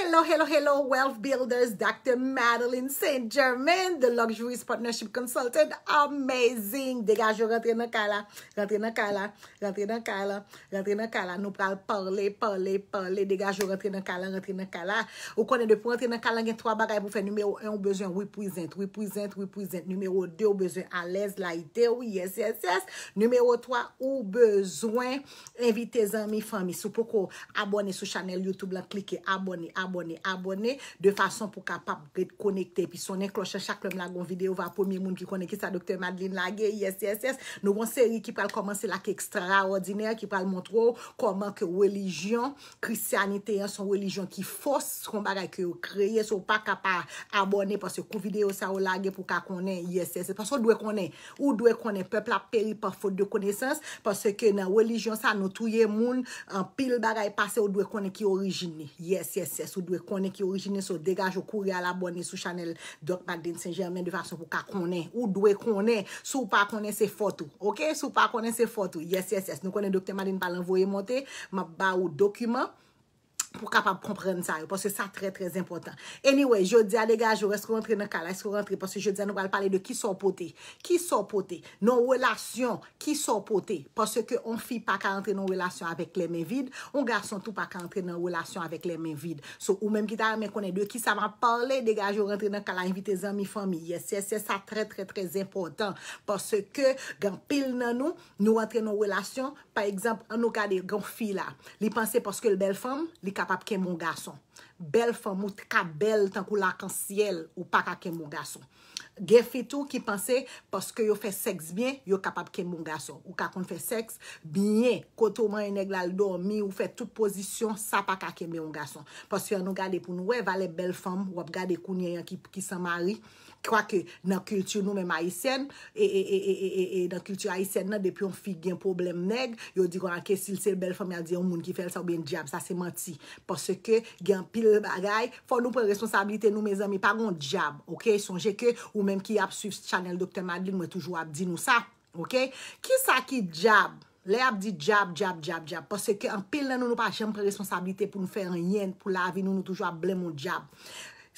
Hello, hello, hello, wealth builders, Dr. Madeline St-Germain, the Luxury Partnership Consultant, amazing! Dega, jo rentre nan kala, rentre nan kala, rentre nan kala, rentre nan kala, nou pral parle, parle, parle, dega, jo rentre nan kala, rentre nan kala. Ou konen depo rentre nan kala, gen 3 bagay pou fe, numero 1, ou bezwen, oui, pou y zent, oui, pou y zent, oui, pou y zent. Numero 2, ou bezwen, alèz, laïdè, oui, yes, yes, yes. Numero 3, ou bezwen, invitez an mi, fan mi, sou pou ko abone sou chanel YouTube la, klike, abone, abone. Abone, abone, de fason pou kapap bit konekte. Pi sonen kloche chaklem lagon videyo va pomi moun ki koneke sa Dr. Madeline Lagay. Yes, yes, yes. Nou bon seri ki pral komanse lak ekstraordine, ki pral montrou koman ke wèlijyon. Kristianite yon son wèlijyon ki fos kon bagay ki yo kreye. Sou pa kapap abone pwase kou videyo sa yo Lagay pou ka kone. Yes, yes, yes. Pwase ou dwe kone, ou dwe kone, pepl ap peri pa fote de konesans. Pwase ke nan wèlijyon sa nou touye moun an pil bagay pase ou dwe kone ki origine. Yes, yes, yes. ou dwe konen ki origine sou degaj ou kouri ala boni sou chanel Dr. Madin Saint-Germain de fason pou ka konen, ou dwe konen sou pa konen se fotou, ok? Sou pa konen se fotou, yes, yes, yes. Nou konen Dr. Madin pa lan voye monte, ma ba ou dokumen, pou kapap komprensa yo, posè sa trè trè impotant. Anyway, jò dè ya, dè gaj, jò resko rentre nan kala, resko rentre, posè jò dè ya, nou val pale de ki so potè, ki so potè, nou wèlasyon, ki so potè, posè ke on fi pa ka rentre nou wèlasyon avèk lè men vide, on gar son tou pa ka rentre nou wèlasyon avèk lè men vide. So, ou menm ki ta men konen dè, ki sa van pale, dè gaj, jò rentre nan kala, invite zan mi fami, yes, yes, yes, sa tr kapap kem moun gason. Bel fom mout ka bel tankou lakansiyel ou pa ka kem moun gason. Ge fitou ki panse, paske yo fe seks bien, yo kapap kem moun gason. Ou ka kon fe seks, bien, koto man eneg lal do, mi ou fe tout posisyon, sa pa ka kem moun gason. Paske yon nou gade pou nou we vale bel fom wap gade kounye yon ki san mari. Kwa ke nan kultur nou men ma isen, e e e e e e e e e e, nan kultur a isen nan depi yon fik gen problem neg, yo di kon anke silse bel fomyadze yon moun ki fel sa ou ben djab, sa se manti. Paske gen pil bagay, fò nou pre responsabilite nou me zami pa gon djab, ok? Sonje ke ou menm ki ap suiv chanel Dr. Madeline mwen toujou ap di nou sa, ok? Ki sa ki djab? Le ap di djab, djab, djab, djab. Paske ke an pil nan nou pa jem pre responsabilite pou nou fè en yen pou la avin nou nou toujou ap blen moun djab.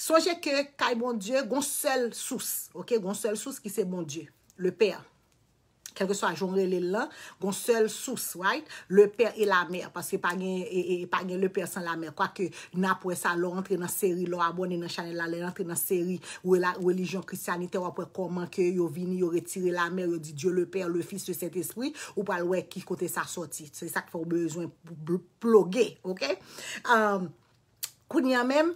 Sonje ke kay bon die, gon sel sous, ok? Gon sel sous ki se bon die. Le per. Kelke sa jongele lan, gon sel sous, waj? Le per e la mer, paske pa gen le per san la mer. Kwa ke na pou e sa lontre nan seri, lor abone nan chanel la, lor lontre nan seri, ou e la religion kristianite, wapwe koman ke yo vini, yo retire la mer, yo di diyo le per, le fils de set espri, ou pal wè ki kote sa soti. Se sak pou bezwen plogue, ok? Euh, Koun ya menm,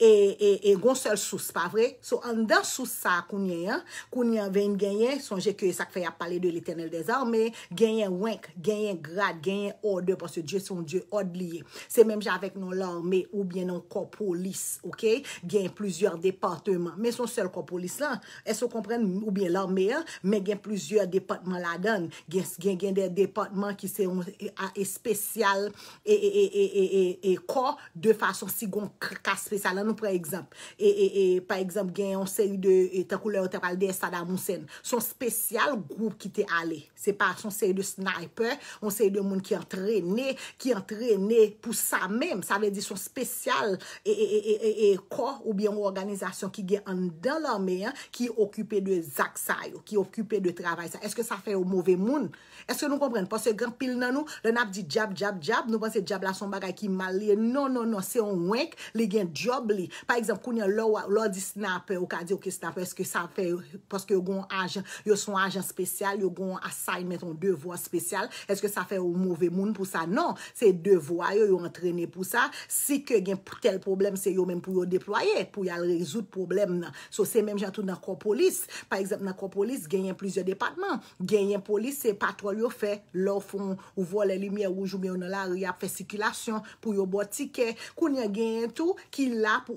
E, e, e gon sel sous, pa vre? So, an dan sous sa kounyen, kounyen ven genyen, son jekyo e sak faya pale de l'Eternel des Arme, genyen wenk, genyen grad, genyen orde pwase dje son dje orde liye. Se menm javek nou l'Arme ou bien nou ko polis, ok? Genyen pluzior departement. Men son sel ko polis lan, e sou kompren ou bien l'Arme, men genyen pluzior departement la dan. Genyen genyen departement ki se an espesyal e ko de fason si gon kask spesyalan nou pre ekzamp. E, e, e, pa ekzamp gen yon sey de, etakou le otapal de Estada Monsen. Son spesyal group ki te ale. Se pa, son sey de sniper, son sey de moun ki entrene, ki entrene pou sa mem. Sa ve di son spesyal e, e, e, e, e, e, ko ou bi yon organizasyon ki gen an dan la meyen ki okupe de zaksay ou ki okupe de travay sa. Eske sa fe ou mouve moun? Eske nou kompren? Pon se gen pil nan nou, le nap di jab, jab, jab nou pon se jab la son bagay ki mal li. Non, non, non. Se yon wenk, li gen job Par exemple, kounyan lò di snap Ou ka di ok, snap, eske sa fe Poske yo son agent spesyal Yo son assignment ou devò spesyal Eske sa fe ou mouvè moun pou sa Non, se devò yo yo antrenè pou sa Si ke gen tel problem Se yo men pou yo deployè Pou yo al rezout problem nan So se men jantou narko polis Par exemple, narko polis genyen plizye depatman Genyen polis se patwal yo fe Lò fon, ou vo le limiè ou joumè Ou nan la riyap fesikilasyon Pou yo botike, kounyan genyen tou Ki lap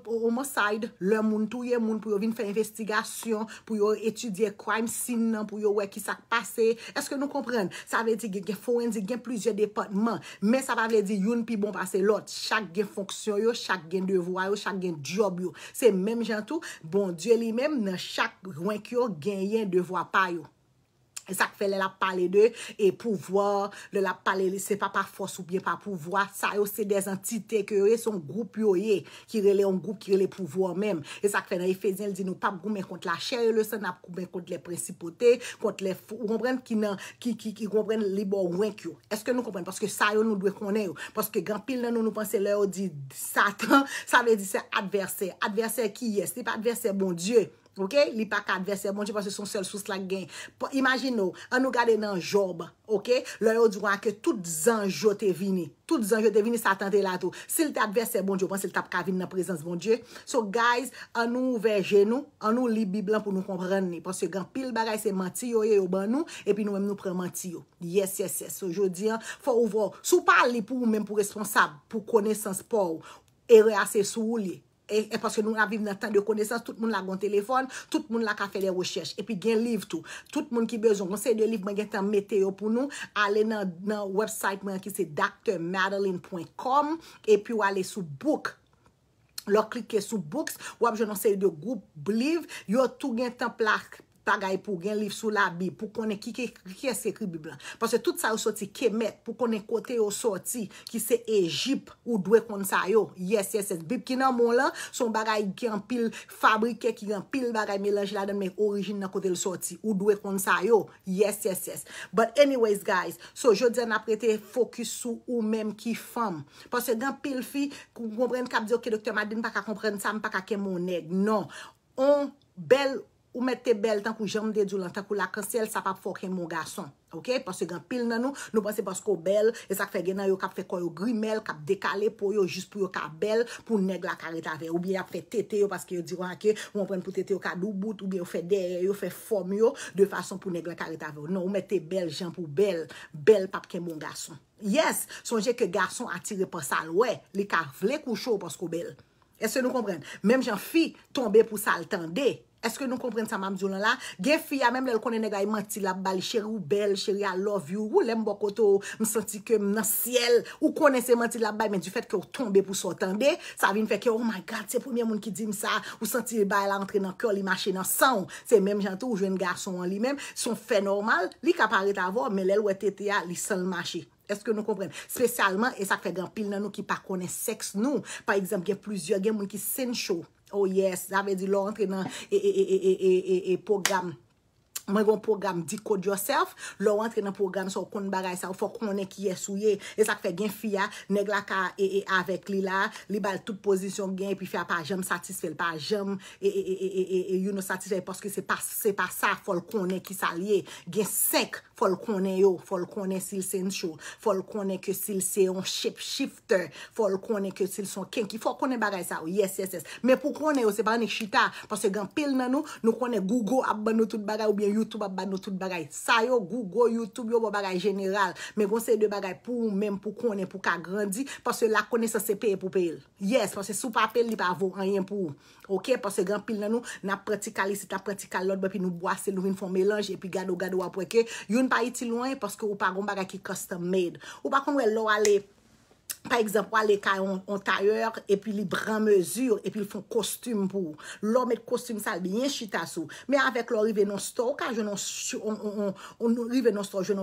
pou homoside, lè moun, tou ye moun, pou yo vin fè investigasyon, pou yo etudye crime sin nan, pou yo wek ki sak pase. Eske nou kompren? Sa ve di gen foren di gen plizye departman, men sa pa ve di yon pi bon pase lot. Chak gen fonksyon yo, chak gen devwa yo, chak gen job yo. Se menm jantou, bon, die li menm nan chak wank yo gen yen devwa pa yo. E sak fele la pale de, e pouvoi, le la pale li se pa pa fos ou biye pa pouvoi, sa yo se dez entite ke yo e son group yo ye, ki rele yon group ki rele pouvoi mèm. E sak fele na yi fezien li di nou pap groumen kont la chè, yon le san ap groumen kont le principote, kont le, ou kompren ki nan, ki, ki, ki kompren li bo wèk yo. Eske nou kompren, paske sa yo nou dwe konè yo, paske gampil nan nou nou panse le yo di satan, sa ve di se adverse, adverse ki yes, se pa adverse bon dieu. Ok, li pa ka adverse bon diyo, pan se son sel sou slak gen. Bon, Imagino, an nou gade nan jorba, ok, lor yo diwa ke tout zanjote vini. Tout zanjote vini sa tante la tou. Se li ta adverse bon diyo, pan se li tap ka vini nan prezans bon diyo. So guys, an nou ouveje nou, an nou li biblan pou nou komprende ni. Pan se gen pil bagay se mantiyo ye yo ban nou, e pi nou em nou pre mantiyo. Yes, yes, yes. So jodi an, fò ouvo. Sou pal li pou ou men pou responsab pou kone san spò ou, e re ase sou ou li. E, e paske nou aviv nan tan de konesans, tout moun la kon telefon, tout moun la ka fe le woshech, epi gen liv tou. Tout moun ki bezon, gonsenye de liv man gen tan mete yo pou nou, ale nan website man ki se drmadeline.com epi wale sou book. Lo klike sou books, wap jenonsenye de group liv, yo tou gen tan plak. bagay pou gen liv sou labi, pou konen ki es e kribi blan. Pase tout sa ou soti kemet, pou konen kote yo soti, ki se Ejip, ou dwe kon sa yo. Yes, yes, yes. Bib ki nan moun la, son bagay gen pil fabrike, ki gen pil bagay melanj la, den men orijin nan kote l soti, ou dwe kon sa yo. Yes, yes, yes. But anyways guys, so jodze na prete fokus sou ou men ki fam. Pase gen pil fi, konbren kap diyo ki doktor madin, paka konbren sam, paka kem moun neg. Non. On bel orijin, Ou met te bel tan kou jem de djoulan, tan kou lakansel, sa pa pou fokken moun gason. Ok? Pas se gen pil nan nou, nou pan se pas kou bel, e sak fe genan yo kap fe koyo grimel, kap dekale po yo, jist pou yo kap bel, pou neg la karit ave. Ou bi ap fe tete yo, paske yo diran ake, ou mwen pren pou tete yo ka dou bout, ou bi yo fe dere yo, fe fom yo, de fason pou neg la karit ave. Non, ou met te bel, jen pou bel, bel pa pou ken moun gason. Yes! Sonje ke gason atire pa salwe, li ka vle kou chou pas kou bel. Eske nou kompren? Mèm jan fi, tombe pou sa al tende. Eske nou kompren sa mam zyon lan la? Gen fi ya mèm lèl konen e gayi manti labba li, chèri ou bel, chèri a love you, ou lèm bokoto, msanti ke mnan siel, ou konen se manti labba. Mèm di fèt ki ou tombe pou sa al tende, sa vin fèk yo, oh my god, se premiè moun ki di msa, ou santi li baye la antre nan kòl, li mache nan san. Se mèm jan tou ou jwen garson an li mèm, son fè normal, li kapare ta vò, mèl lèl wè tete ya, li san l'mache. Eske nou kompren? Spesialman, e sak fe gen pil nan nou ki pa kone seks nou. Par exemple, gen pluzye, gen moun ki sen chou. Oh yes, zave di lò entrenan e program. Mwen gen program Dico Diyoself, lò entrenan program sou konn bagay sa ou fòl konnen ki yes ou ye. E sak fe gen fia, neg laka e, e avek li la. Li bal tout pozisyon gen, e, e, e pi fia pa jem satisfe, pa jem e yon nou satisfe. E poske se pa sa fòl konnen ki salye. Gen seks. Fol konen yo, fol konen sil sen chou. Fol konen ke sil se yon shape shifter. Fol konen ke sil son kenki. Fol konen bagay sa ou. Yes, yes, yes. Me pou konen yo, se parani chita. Pase gen pil nan nou, nou konen Google aban nou tout bagay ou bien YouTube aban nou tout bagay. Sa yo, Google, YouTube yo, bo bagay general. Me konsey de bagay pou ou men pou konen pou ka grandi. Pase la konen se sepeye pou pil. Yes, pase sou pa pil li pa avou anyen pou ou. Ok, pase gen pil nan nou, na pratika li se ta pratika lout bepi nou boase, nou vin fon melange epi gado gado apweke. Yon pa iti lwen, poske ou pa ron baga ki custom made. Ou pa kon we lo ale... Par eksempwa, le ka yon tayer, epi li bran mezur, epi li fon kostum pou. Lò met kostum sal, biyen chita sou. Me avèk lò, li venon stò, ka jounon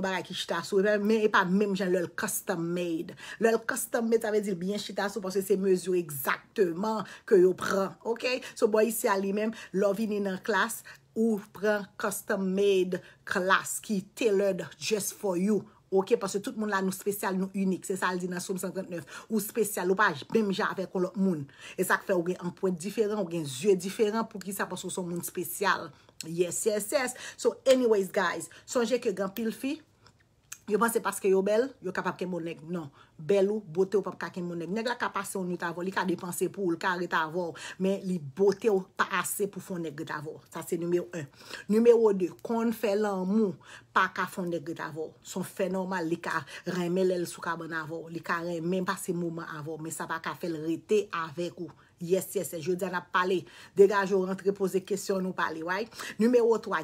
barak ki chita sou. Me epa, mem jen lòl custom made. Lòl custom made, avè di, biyen chita sou, porsè se mezur ekzaktèman ke yo pran. Ok? So, boy, si alimèm, lò vin inan klas, ou pran custom made klas ki tailored just for you. Ok, parce tout moun la nou spesyal, nou unik. Se sa al di na soum 59, ou spesyal. Ou pa, bèm javè kon lò moun. E sa k fè, ou gen anpwen diferent, ou gen zye diferent pou ki sa pas ou son moun spesyal. Yes, yes, yes. So, anyways guys, sonje ke gen pil fi. Yo panse paske yo bel, yo kapapke mounen. Non, bel ou, botè ou papkake mounen. Nèk la kapase ou nou t'avou, li ka depanse pou ou l'kare t'avou. Men, li botè ou pa ase pou founen gè t'avou. Sa se numèro 1. Numèro 2. Kon fè lan mou, pa ka founen gè t'avou. Son fè normal li ka reme lèl soukabon avou. Li ka reme mèm pa se mouman avou. Men, sa pa ka fè lèl rete avèk ou. Yes, yes, je ou di an ap pale. Dega, je ou rentre pose kesyon ou pale, waj. Numero 3,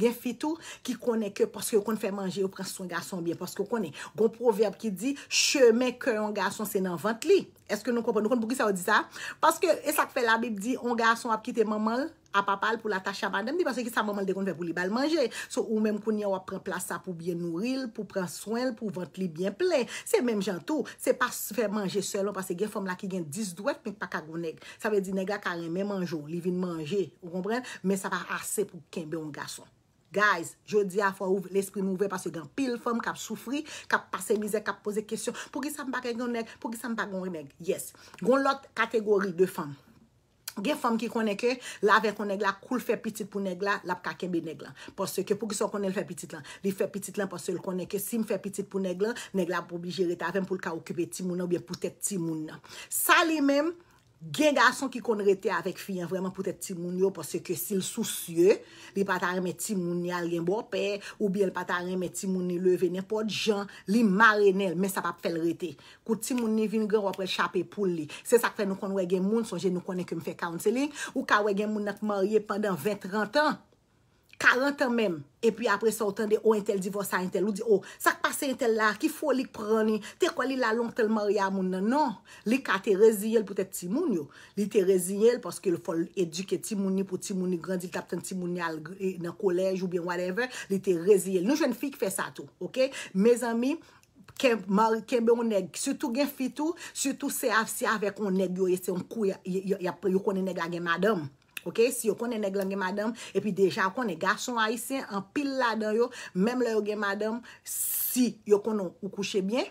gen fitou ki kone ke, paske ou kon fè manje, ou pren son gason biye. Paske ou kone, gon proverb ki di, cheme ke on gason se nan vante li. Eske nou kompon? Nou kon bouki sa ou di sa? Paske, esak fe la bib di, on gason ap kite mamal, apapal pou la ta chaban demdi, panse ki sa mamal dekoun fe pou li bal manje. So ou menm koun ya wap pren plasa pou bien nouril, pou pren swen, pou vantli bien ple. Se menm jantou, se pa fè manje selon, panse gen fom la ki gen disdouet, menk pa kagonek. Sa ve di nega karen menmanjou, li vin manje, ou kompren, men sa pa ase pou kenbe yon gason. Guys, jo di a fwa ou l'esprit nouve, panse gen pil fom, kap soufri, kap pase mizè, kap pose kèsyon, pou ki san pa kagonek, pou ki san pa kagonek. Yes, gon lot kategori de f Gen fèm ki konen ke, lave konen la, koul fè piti pou neg la, lap kakembe neg la. Pòsè ke pou gison konen l fè piti lan. Li fè piti lan pòsè l konen ke, si m fè piti pou neg la, neg la pou bi jere ta ven pou l kaokube ti moun nan ou bien pou tè ti moun nan. Sa li menm. gen gason ki kon rete avek fiyan vreman pou te timoun yo pou se ke sil sou sye, bon li patareme timoun nye al gen bopè, ou biye li patareme timoun nye leve, nenpo di jan, li mare nel, men sa pa pfele rete. Kou timoun nye vin gen wapre chape pou li. Se sa kfe nou konwe gen moun, sonje nou konen ke mfe kaounseling, ou ka we gen moun ak marye pandan 20-30 an, 40 an menm, e pi apre sa otan de o entel divosa entel, ou di o, sak pase entel la, ki fo li kprani, te kwa li la long tel maria moun nan, nan, li ka te rezinyel pou te timoun yo, li te rezinyel paske li fol eduke timouni pou timouni grand, il tap ten timouni al nan kolej ou bien whatever, li te rezinyel. Nou jwen fi ki fe sa tou, ok, me zami, kembe ou neg, sutou gen fitou, sutou se avsi avvek ou neg yo, se yon kou, yon konen neg a gen madam. Ok, si yo kon ene glan gen madame, epi deja yo kon ene gason a isen, an pil la den yo, menm le yo gen madame, si yo kon ou kouche bien,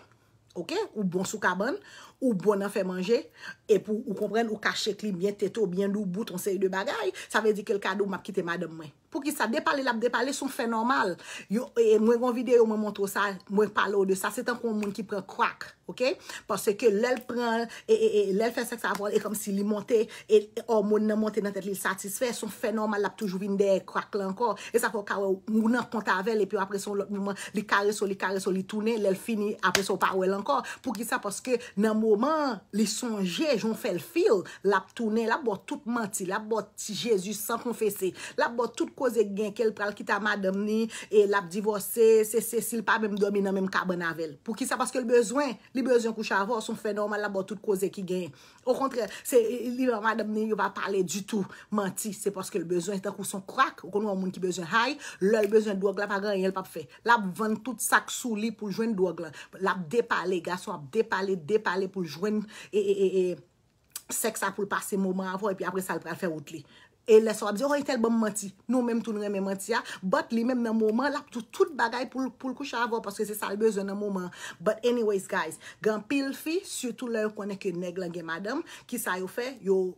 ou bon soukaban, ou bon nan fe manje, ou bon nan fè manje, E pou ou kompren ou kache kli Mye teto, mye dou, bouton, sey de bagay Sa ve di ke l kado m ap kite madem mwen Pou ki sa depale l ap depale son fenomal Yo, e mwen van videyo mwen montre sa Mwen pale ou de sa Se tan pou moun ki pren kwaak Ok, pase ke l el pren E, e, e, l el fesek sa vol E kom si li monte E, e, o moun nan monte nan tet li satisfe Son fenomal l ap toujou vinde kwaak lankor E sa pou kawa moun an kontavel E pi apreson l kare so, l kare so Li tune, l el fini, apreson pa ou el lankor Pou ki sa, pase ke nan mouman joun fè l fil, l ap toune, l ap bo tout manti, l ap bo jésus san konfese, l ap bo tout koze ki gen, ke l pral kita madam ni, e l ap divorse, se se sil pa mèm domina mèm kaban avèl, pou ki sa paske l bezwen, li bezwen kou chavò, son fè normal, l ap bo tout koze ki gen. Ou kontre, li yon madame ni yon va pale du tout. Manti, se poske l bezoan, se tak ou son kwaak, ou konon an moun ki bezoan hay, l l bezoan dwo glan pa gran yon l pape fe. La pou vande tout sak sou li pou jwen dwo glan. La pou depale, gaso, la pou depale, depale pou jwen seks apou l pase mouman avon e pi apre sa l prel fe out li. E lè so ap zi, o oh, yi tel bèm manti. Nou mèm tou nou mèm mèm manti ya. Bat li mèm mèm mouman, lap tou tout bagay pou l'koucha avò. Paske se salbe zè mèm mouman. But anyways guys, gan pil fi, sè tou lè yon konè ke neg lan gen madèm, ki sa yon fè, yon...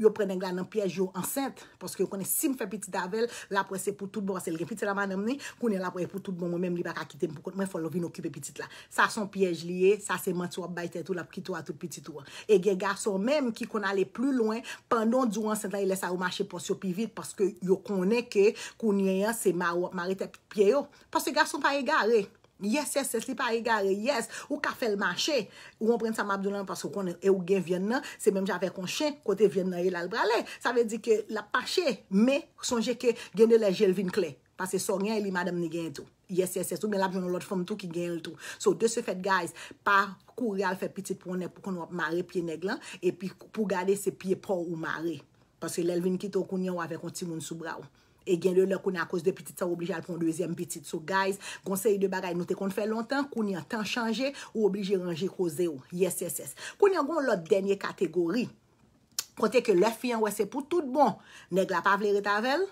yo prenen glan nan piyej yo ansente, poske yo konen sim fe piti davel, la prese pou tout bon, se l gen piti la manem ni, konen la prese pou tout bon, mwen men li baka kite mpou kote, mwen folo vin okipe piti la. Sa son piyej liye, sa se mati wap bayte, tout la piti wap, tout piti wap. E gen gason menm ki konen ale plu loin, pandon di yo ansente la, yi lesa ou mache posyo pi vit, poske yo konen ke, konen yon se marite piye yo, poske gason faye gare. Yes, yes, yes, li pari gare, yes, ou ka fèl manche, ou an pren Samabdoulan, pasou konen e ou gen vyen nan, se menm jave kon chen, kote vyen nan e lal brale, sa ve di ke la pa che, me sonje ke gen de la jelvin kle, pasé sor nyan e li madam ni gen tou, yes, yes, yes, ou men lab joun ou lot fèm tou ki gen l tou. So, de se fèt, guys, pa kou real fè piti pou ane pou kon wap mare piye neg lan, e pi pou gade se piye pou ou mare, pasé lelvin ki tou konen wave konti moun sou bra ou. E gen lè lè kou na kous de pitit sa ou obligè al pou an deuxième pitit. So guys, konsey de bagay nou te kont fè lontan, kou ni an tan chanje ou obligè rangi kou zè ou. Yes, yes, yes. Kou ni an goun lò denye kategori. Kontè ke lè fiyan wè se pou tout bon. Negla pa vle retavel.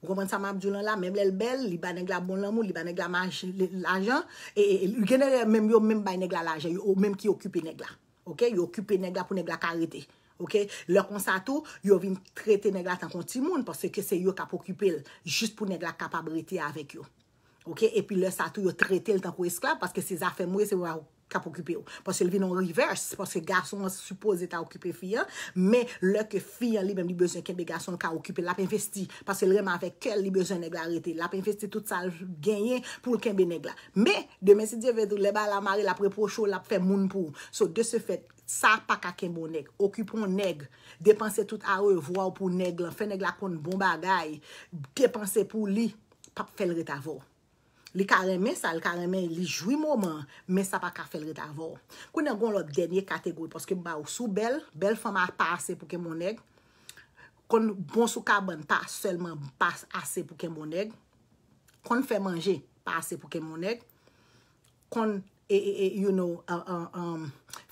Ou komant sa ma abdoulan la, mèm lè lbel, li ba negla bon lè mou, li ba negla manj l'ajan. E, e, e gen lè mèm yo mèm bay negla l'ajan, yo mèm ki okupi negla. Ok, yo okupi negla pou negla karite. Ok? Le kon sato, yo vin trete negla tankon ti moun, parce ke se yo kapokipe l, jist pou negla kapabriti avek yo. Ok? E pi le sato, yo trete l tanko esklab, parce ke se zafen mwen se waw kapokipe yo. Parce le vin yon reverse, parce gason se suppose et a okipe fiyan, men le ke fiyan li men li bezon kenbe gason ka okipe la pe infesti, parce le reman vek ke li bezon negla arete. La pe infesti tout sa genyen pou kenbe negla. Men, demen se diye vedou, le ba la mare, la prepo chou, la pe fè moun pou. So, de se fet, Sa pa ka kembo neg. Okypon neg. Depanse tout a ou. Vwa ou pou neg lan. Fene glakon bon bagay. Depanse pou li. Pa fel reta vo. Li ka reme sa. Li ka reme. Li jwi mouman. Me sa pa ka fel reta vo. Kwenen goun lop denye kategori. Poske mba ou sou bel. Bel foma pa ase pou kembo neg. Kon bon sou kaban. Ta selman pa ase pou kembo neg. Kon fè manje. Pa ase pou kembo neg. Kon fè manje. E, e, e, you know, an, an, an,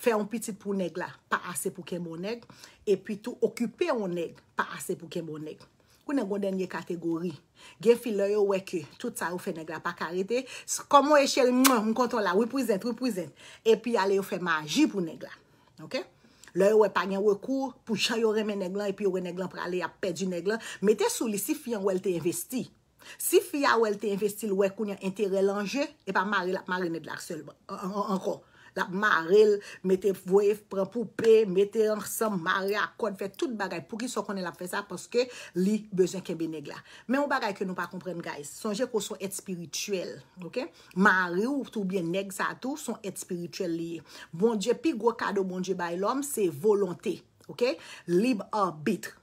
fè an pitit pou neg la, pa ase pou kem o neg, e pi tou okype an neg, pa ase pou kem o neg. Kou nen gwen denye kategori, gen fi lè yo weke, tout sa ou fè neg la pa karite, komon e chè, mwen, mwen konton la, wè pou zènt, wè pou zènt, e pi ale yo fè maji pou neg la, ok? Lè yo we pa nyen wekou, pou chan yo reme neg la, e pi yo reme neg la pou ale ya pedi neg la, metè sou lisif yon wel te investi, Si fya ou el te investi lwek ou nyan entere lanje, e pa mare la, mare ned la rsel. Anko. La mare, mette voye, pren poupe, mette an rsam, mare akon, fet tout bagay pou ki so konen la fe sa paske li bezan kebe neg la. Men ou bagay ke nou pa komprende, guys. Sonje ko son et spirituel. Mare ou tou bien neg sa tou, son et spirituel liye. Bonje pi gwa kado bonje bay lom, se volante. Lib an bitre.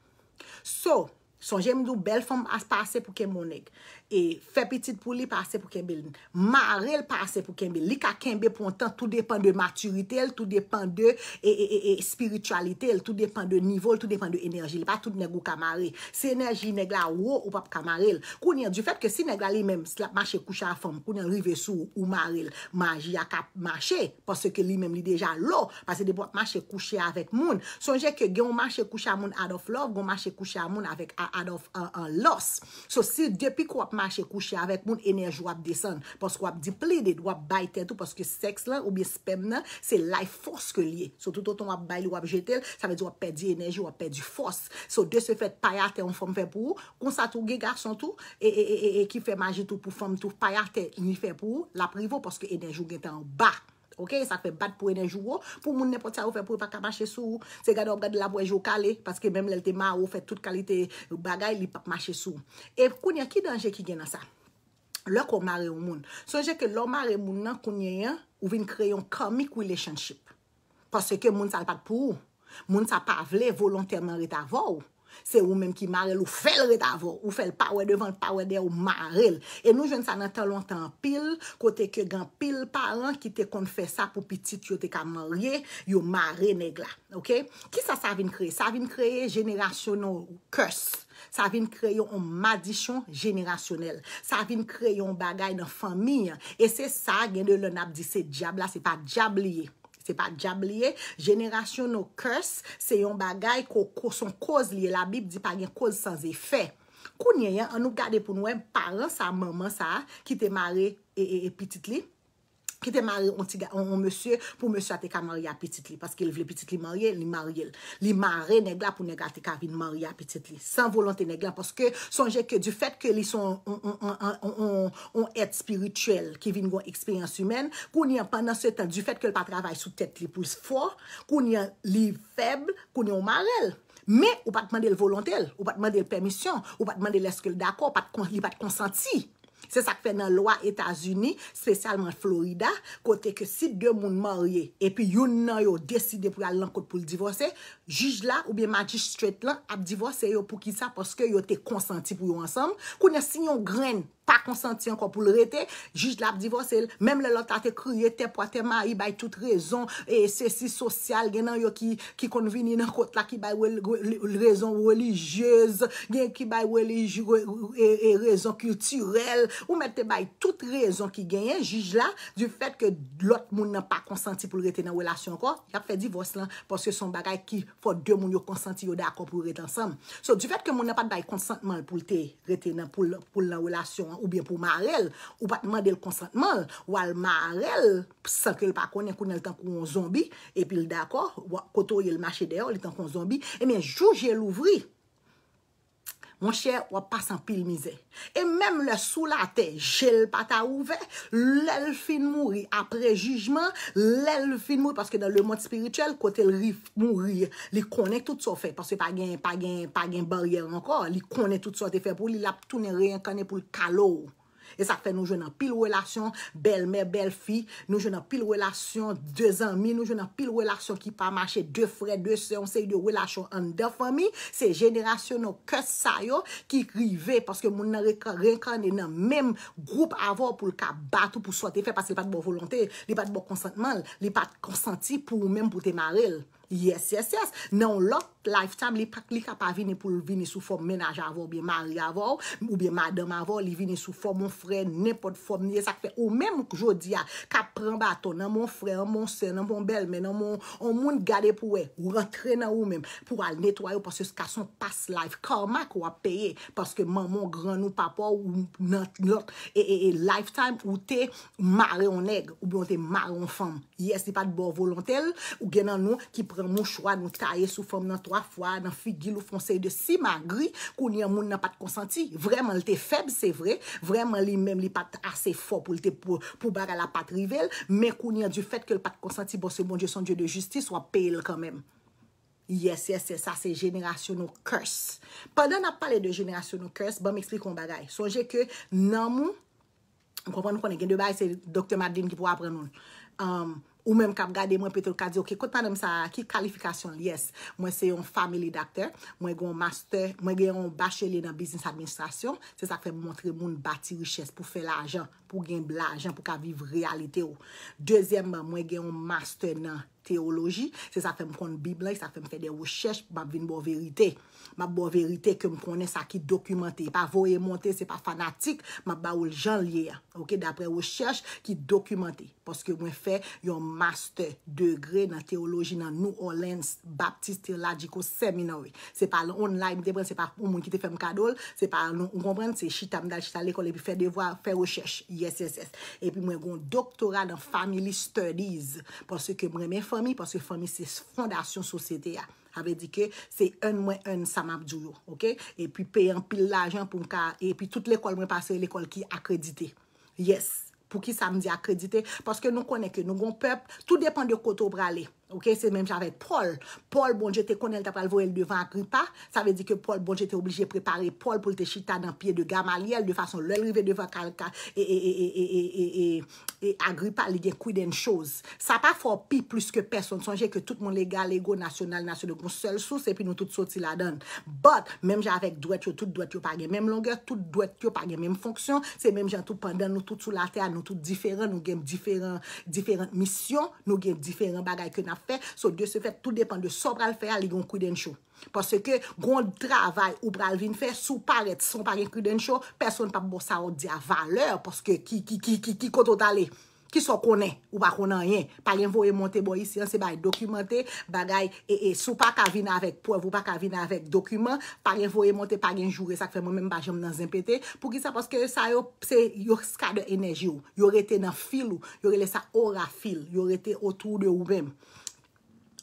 So, Son jèm dou bel fòm aspa asè pou ke mounèk. e fe pitit pou li pase pou kembe marel pase pou kembe li ka kembe pou an tan tout depan de maturite tout depan de e, e, e, spiritualite tout depan de nivou tout depan de enerji li pa tout negou kamare se enerji negla wou ou pap kamare kounen du fet ke si negla li men mache kouche a fom kounen rive sou ou marel maji a kap mache pose ke li men li deja lo pase depan mache kouche avek moun sonje ke gen manche kouche a moun adof lo gen manche kouche a moun avek adof an los so si depi kou ap Mache kouche avek moun enerji wap desan. Poske wap diplede, wap bayte tout. Poske seks la ou biye spem la, se lai foske liye. Sotou ton wap bayli, wap jetel, sa ve di wap perdi enerji, wap perdi fos. Sotou de se fet payate, on fom fe pou ou. On sa tou ge garsan tout, e ki fe maje tout pou fom tout. Payate, ni fe pou ou, la privo poske enerji wap gete an bak. Ok, sa fe bat pou ene jou ou, oh. pou moun ne pot sa ou fe pou e baka mache sou ou, se gade ou gade la vwej ou kale, paske menm lèl te ma ou oh, fe tout kalite bagay li baka mache sou ou. E kounye ki danje ki gen a sa? Lò kou mare ou moun. Sonje ke lò mare moun nan kounye yon, ou vin kreyon karmik wilechanship. Paske moun sa al pat pou ou, moun sa pa vle volontèmen reta vò ou. Oh. Se ou menm ki marel ou fel re tavo, ou fel pawe devan, pawe de ou marel. E nou jen sa nan tan lontan pil, kote ke gen pil paran, ki te kon fe sa pou pitit yo te kamarye, yo mare negla. Ki sa sa vin kre? Sa vin kre jenerasyonon kös, sa vin kre yon madishon jenerasyonel. Sa vin kre yon bagay nan faminyan, e se sa gen de loun ap di se diabla, se pa diabliye. Se pa diab liye, jeneration no curse, se yon bagay ko son koz liye. La bib di pa gen koz sans efè. Kou nye yon, an nou gade pou nou em paran sa maman sa, ki te mare epitit e, e, liye. Kite mare yon tiga yon monsye pou monsye a te ka marye apetit li. Paske yon vle apetit li marye, li marye. Li mare negla pou negla te ka vin marye apetit li. San volante negla. Paske sonje ke du fet ke li son on et spirituel ki vin yon eksperyans yomen. Kouni yon pandan se tan du fet ke l pa travay sou tet li pouz fwa. Kouni yon li feble, kouni yon marrel. Me ou pat mande l volante, ou pat mande l permisyon, ou pat mande l eske l dako, li pat konsanti. Se sak fe nan lwa Etasuni, spesyalman Florida, kote ke si demoun marye epi yon nan yo deside pou yal lankot pou l'divose, jij la ou biye magistrate lan ap divose yo pou ki sa poske yo te konsanti pou yo ansam, kou ne sin yon grenn. pa konsenti anko pou l rete, jij la ap divose el, mem le lot a te kriye te po a te ma, i bay tout rezon, e se si sosyal, genan yo ki konvini nan kot la, ki bay rezon religyez, genan ki bay rezon kulturel, ou men te bay tout rezon ki genye, jij la, du fet ke lot moun nan pa konsenti pou l rete nan wèlasyon anko, yap fe divose lan, poske son bagay ki, fote de moun yo konsenti yo da akon pou l rete ansam. So, du fet ke moun nan pat bay konsentman pou l rete nan wèlasyon, Ou bien pou ma rel Ou bat mande l konsantman Wal ma rel Sanke l pa konen Kounen l tankon zombi Epil dako Koto yel mache deyo L tankon zombi Emen eh juje l ouvri Mwen chè, wap pa san pil mizè. E mèm le sou la te, jè l pata ouve, lèl fin mouri. Apre jujman, lèl fin mouri. Paske nan le moti spirituel, kote l rif mouri. Li konen tout so fe, paske pa gen barier ankor. Li konen tout so te fe pou, li lap tout ne rien konen pou l kalor. E sa fe nou jwen nan pil relasyon bel me, bel fi, nou jwen nan pil relasyon de zanmi, nou jwen nan pil relasyon ki pa mache de fre, de seonsi, de relasyon an de fami, se jenerasyon nou ke sayo ki rive. Paske moun nan rekan rekan nan menm group avor pou lka bat ou pou swate fe, paske li pat bo volante, li pat bo konsantman, li pat konsanti pou menm pou te maril. Yes, yes, yes. Non, lot, lifetime, li pak li kap avine pou vini sou fòm menaj avò, ou biye madèm avò, ou biye madèm avò, li vini sou fòm moun fre, nepot fòm, ye sak fe, ou mèm jodi ya, kap pran baton nan moun fre, nan moun sen, nan moun bel, men nan moun, an moun gade pou we, ou rentre nan ou mèm, pou al netwayo, porsye skason pas life karma kwa peye, porske maman, granou, papò, ou not, not, e, e, e, lifetime, ou te mare on neg, ou biyon te mare on fòm. Yes, di pat bo volantel, ou genan nou, ki pre, nan moun chwa, nan moun taye soufom nan 3 fwa, nan figil ou fonsey de si magri, kouni an moun nan pat konsanti. Vreman lte feb, se vre, vreman li men li pat ase fo pou lte pou baga la pat rivel, men kouni an du fet ke l pat konsanti bo se moun je son dieu de justice, wapel kan men. Yes, yes, yes, sa se jenerasyon nou kers. Padan ap pale de jenerasyon nou kers, ba bon, m eksplik kon bagay. Sonje ke nan moun, m konpon nou konen gen de bagay, se Dr. Madeline ki pou apren moun. Amm, um, Ou menm kap gade, mwen Petro ka di, ok, kote pandem sa, ki kalifikasyon li, yes, mwen se yon family doctor, mwen gen yon master, mwen gen yon bache li nan business administration, se sak fe mwontre moun bati riches pou fe la ajan, pou gen la ajan, pou ka viv realite ou. Dezyem, mwen gen yon master nan. teoloji, se sa fe m kon bibla se sa fe m fe de woshech, bab vin bo verite bab bo verite ke m konen sa ki dokumante, pa voe monte, se pa fanatik, m ba oul jan liye ok, dapre woshech ki dokumante poske mwen fe yon master degre nan teoloji nan New Orleans Baptiste Theological Seminary, se pa lè online se pa mwen kite fe m kadol, se pa mwen kompren, se chitam dal chital ekol e pi fe devwa, fe woshech, yes yes yes e pi mwen gon doktora nan family studies, poske mwen me fò Fomi, paske Fomi, se fondasyon sosyete ya. Ave di ke, se en mwen en samap djoujou, ok? Epi, pey en pil lajen pou mka, epi, tout l'ekol mwen pase, l'ekol ki akredite. Yes, pou ki sa mdi akredite, paske nou konen ke nou goun pep, tout depan de koto brale. Ok, se menm javek Paul, Paul bon jete konel tapal vo el devan agripa, sa ve di ke Paul bon jete oblije prepare Paul pou lte chita nan piye de gamal yel, de fason lel rive devan kalka e agripa li gen kouy den chouz. Sa pa forpi plus ke person, sonje ke tout mon legal, ego, nasyonal, nasyonal, kon sel sou, se pi nou tout sot si la don. Fè, sou de se fèt, tout depèn de sou pral fè a li yon kou den chou. Pòsè ke, goun travay ou pral vin fè, sou paret, sou paren kou den chou, pèson pa bo sa ou di a valeur, pòsè ke ki, ki, ki, ki, ki koto talè. Ki sou konè, ou pa konè enyen. Paren vou e monte bo yisi an, se baye dokumante, bagay, e, e, sou pa kavine avèk, pou evo pa kavine avèk dokumen, paren vou e monte paren joure, sak fè mwen mèm bajem nan zimpete. Pò ki sa, pòsè ke sa yo, se yo skade enerji ou, yo rete nan fil ou, yo rele sa ora fil, yo re